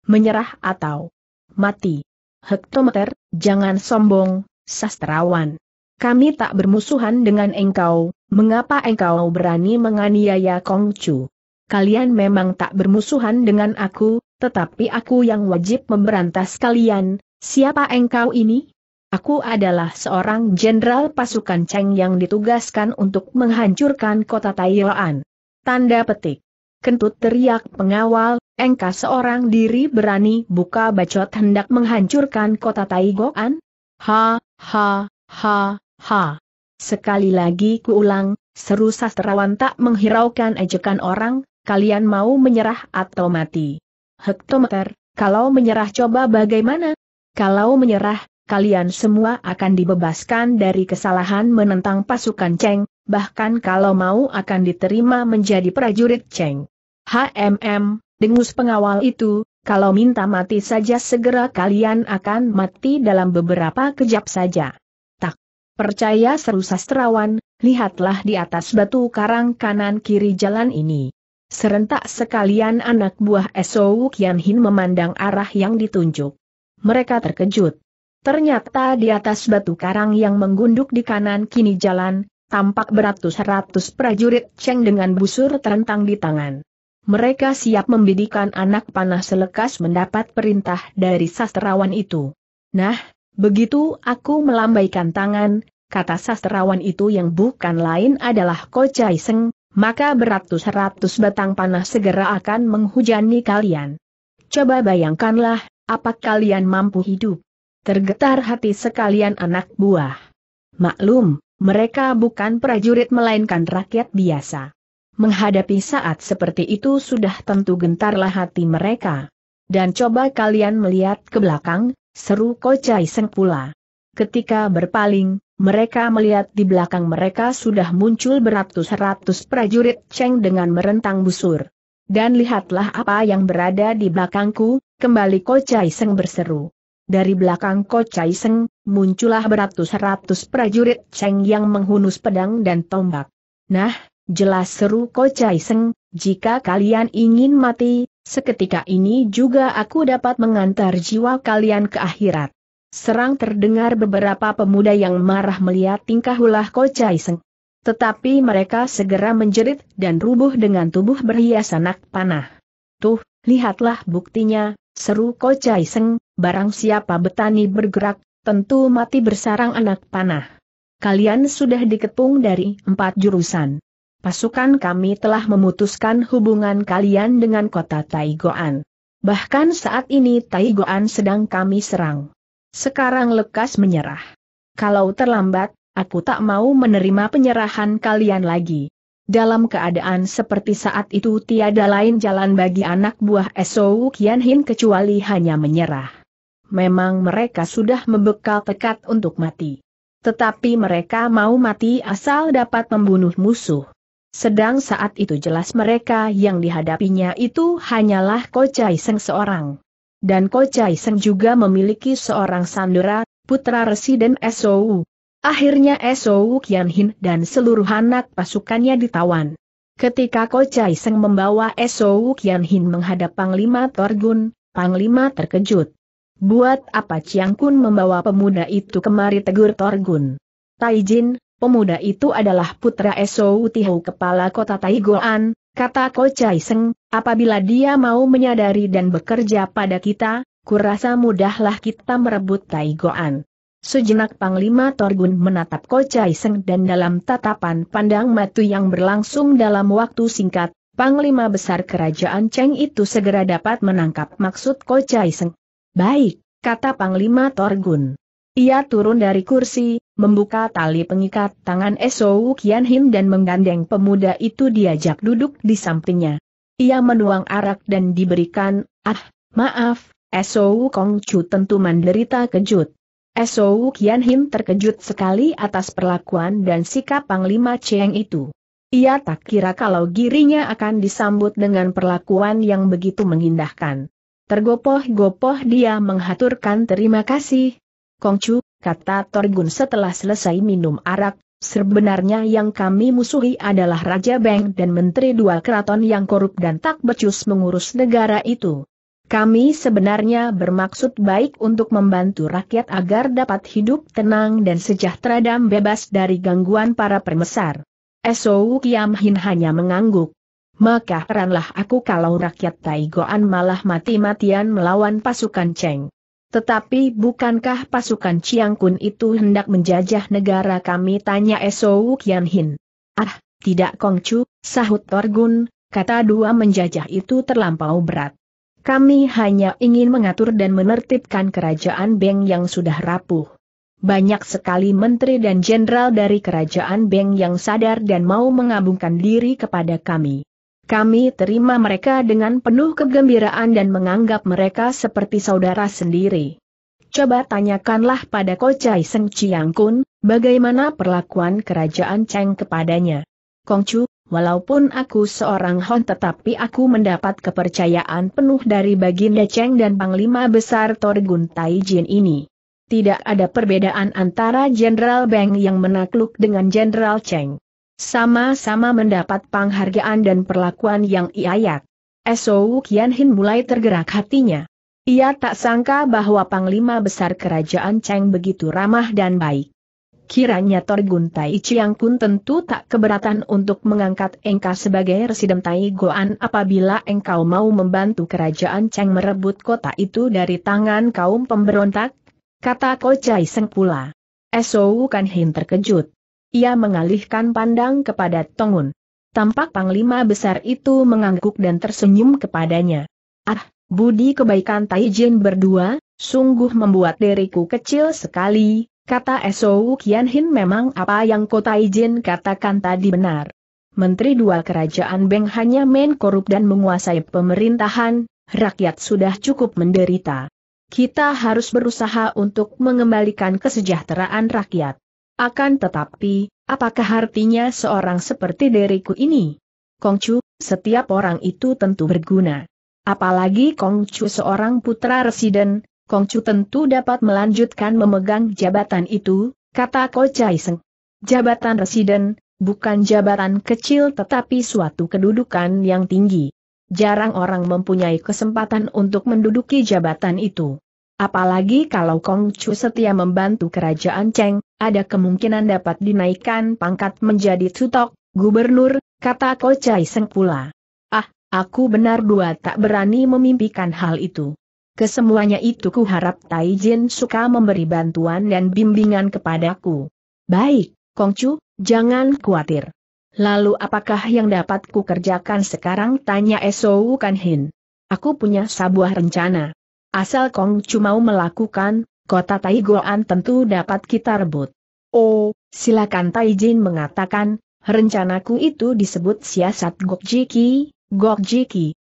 Menyerah atau mati. Hektometer, jangan sombong, sastrawan. Kami tak bermusuhan dengan engkau, mengapa engkau berani menganiaya Kongcu? Kalian memang tak bermusuhan dengan aku, tetapi aku yang wajib memberantas kalian, siapa engkau ini? Aku adalah seorang jenderal pasukan Cheng yang ditugaskan untuk menghancurkan kota Taiyuan. Tanda petik. Kentut teriak pengawal, engkau seorang diri berani buka bacot hendak menghancurkan kota Taiyuan? Ha, ha, ha, ha. Sekali lagi kuulang, seru sastrawan tak menghiraukan ejekan orang, kalian mau menyerah atau mati. Hektometer, kalau menyerah coba bagaimana? Kalau menyerah, kalian semua akan dibebaskan dari kesalahan menentang pasukan Cheng, bahkan kalau mau akan diterima menjadi prajurit Cheng. HMM, dengus pengawal itu, kalau minta mati saja segera kalian akan mati dalam beberapa kejap saja. Tak percaya seru sastrawan, lihatlah di atas batu karang kanan kiri jalan ini. Serentak sekalian anak buah Esou Kian Hin memandang arah yang ditunjuk. Mereka terkejut. Ternyata di atas batu karang yang menggunduk di kanan kini jalan, tampak beratus-ratus prajurit Cheng dengan busur terentang di tangan. Mereka siap membidikan anak panah selekas mendapat perintah dari sastrawan itu. Nah, begitu aku melambaikan tangan, kata sastrawan itu yang bukan lain adalah Ko Chai Seng, maka beratus-ratus batang panah segera akan menghujani kalian. Coba bayangkanlah, apa kalian mampu hidup? tergetar hati sekalian anak buah. Maklum, mereka bukan prajurit melainkan rakyat biasa. Menghadapi saat seperti itu sudah tentu gentarlah hati mereka. Dan coba kalian melihat ke belakang, seru Kocai Seng pula. Ketika berpaling, mereka melihat di belakang mereka sudah muncul beratus-ratus prajurit Cheng dengan merentang busur. Dan lihatlah apa yang berada di belakangku, kembali Kocai Seng berseru dari belakang Ko Chai Seng, muncullah beratus-ratus prajurit Cheng yang menghunus pedang dan tombak. Nah, jelas seru Ko Chai Seng, jika kalian ingin mati, seketika ini juga aku dapat mengantar jiwa kalian ke akhirat. Serang terdengar beberapa pemuda yang marah melihat tingkah ulah Chai Seng. Tetapi mereka segera menjerit dan rubuh dengan tubuh berhias anak panah. Tuh, lihatlah buktinya, Seru Kocai Seng, barang siapa betani bergerak, tentu mati bersarang anak panah. Kalian sudah dikepung dari empat jurusan. Pasukan kami telah memutuskan hubungan kalian dengan kota Taigoan. Bahkan saat ini Taigoan sedang kami serang. Sekarang lekas menyerah. Kalau terlambat, aku tak mau menerima penyerahan kalian lagi. Dalam keadaan seperti saat itu tiada lain jalan bagi anak buah Esou Kian Hin kecuali hanya menyerah. Memang mereka sudah membekal tekad untuk mati. Tetapi mereka mau mati asal dapat membunuh musuh. Sedang saat itu jelas mereka yang dihadapinya itu hanyalah Kocai Seng seorang. Dan Kocai Seng juga memiliki seorang sandera, putra Residen Esou, Akhirnya Esou Kianhin dan seluruh anak pasukannya ditawan. Ketika Ko Chai Seng membawa Esou Kianhin menghadap Panglima Torgun, Panglima terkejut. Buat apa Chiang Kun membawa pemuda itu kemari tegur Torgun? Taijin, pemuda itu adalah putra Esou Tihu kepala kota Taigoan, kata Ko Chai Seng, apabila dia mau menyadari dan bekerja pada kita, kurasa mudahlah kita merebut Taigoan. Sejenak Panglima Torgun menatap Kocai Seng dan dalam tatapan pandang matu yang berlangsung dalam waktu singkat, Panglima Besar Kerajaan Cheng itu segera dapat menangkap maksud Kocai Seng. Baik, kata Panglima Torgun. Ia turun dari kursi, membuka tali pengikat tangan Esou Kian Hin dan menggandeng pemuda itu diajak duduk di sampingnya. Ia menuang arak dan diberikan, ah, maaf, Esou Kong Chu tentu menderita kejut. Esou Kian Him terkejut sekali atas perlakuan dan sikap Panglima Cheng itu. Ia tak kira kalau girinya akan disambut dengan perlakuan yang begitu mengindahkan. Tergopoh-gopoh dia menghaturkan terima kasih. Kongcu, kata Torgun setelah selesai minum arak, Sebenarnya yang kami musuhi adalah Raja Beng dan Menteri Dua Keraton yang korup dan tak becus mengurus negara itu. Kami sebenarnya bermaksud baik untuk membantu rakyat agar dapat hidup tenang dan sejahtera dan bebas dari gangguan para permesar. So Kiam Hin hanya mengangguk. Maka heranlah aku kalau rakyat Taigoan malah mati-matian melawan pasukan Cheng. Tetapi bukankah pasukan Chiang Kun itu hendak menjajah negara kami tanya So Kiam Hin. Ah, tidak Kongcu, sahut Torgun, kata dua menjajah itu terlampau berat. Kami hanya ingin mengatur dan menertibkan kerajaan Beng yang sudah rapuh. Banyak sekali menteri dan jenderal dari kerajaan Beng yang sadar dan mau mengabungkan diri kepada kami. Kami terima mereka dengan penuh kegembiraan dan menganggap mereka seperti saudara sendiri. Coba tanyakanlah pada Kocai Seng Chiang Kun, bagaimana perlakuan kerajaan Cheng kepadanya. Kongcu, Walaupun aku seorang Hon tetapi aku mendapat kepercayaan penuh dari Baginda Cheng dan Panglima Besar Torgun Taijin ini. Tidak ada perbedaan antara Jenderal Beng yang menakluk dengan Jenderal Cheng. Sama-sama mendapat penghargaan dan perlakuan yang iayak. Esou Kian Hin mulai tergerak hatinya. Ia tak sangka bahwa Panglima Besar Kerajaan Cheng begitu ramah dan baik kiranya Torgun Tai Chiang Kun tentu tak keberatan untuk mengangkat engkau sebagai residen Tai Goan apabila engkau mau membantu kerajaan Cheng merebut kota itu dari tangan kaum pemberontak, kata Ko Chai Seng pula. Esou Kan Hin terkejut. Ia mengalihkan pandang kepada Tongun. Tampak panglima besar itu mengangguk dan tersenyum kepadanya. Ah, budi kebaikan Tai Jin berdua, sungguh membuat diriku kecil sekali, Kata Esou Kian Hin memang apa yang kota izin katakan tadi benar. Menteri dua kerajaan Beng hanya main korup dan menguasai pemerintahan, rakyat sudah cukup menderita. Kita harus berusaha untuk mengembalikan kesejahteraan rakyat. Akan tetapi, apakah artinya seorang seperti diriku ini? Kongcu, setiap orang itu tentu berguna. Apalagi Kongcu seorang putra residen, Kongcu tentu dapat melanjutkan memegang jabatan itu, kata Ko Chai Seng. Jabatan residen, bukan jabatan kecil tetapi suatu kedudukan yang tinggi. Jarang orang mempunyai kesempatan untuk menduduki jabatan itu. Apalagi kalau Kongcu setia membantu kerajaan Cheng, ada kemungkinan dapat dinaikkan pangkat menjadi tutok, gubernur, kata Ko Chai Seng pula. Ah, Aku benar dua tak berani memimpikan hal itu. Kesemuanya itu kuharap Tai Jin suka memberi bantuan dan bimbingan kepadaku. Baik, Kongcu, jangan khawatir. Lalu apakah yang dapat ku kerjakan sekarang? Tanya Esou Hin. Aku punya sebuah rencana. Asal Kongcu mau melakukan, kota Taiguan tentu dapat kita rebut. Oh, silakan Taijin mengatakan, rencanaku itu disebut siasat Gokjiki, Gokjiki,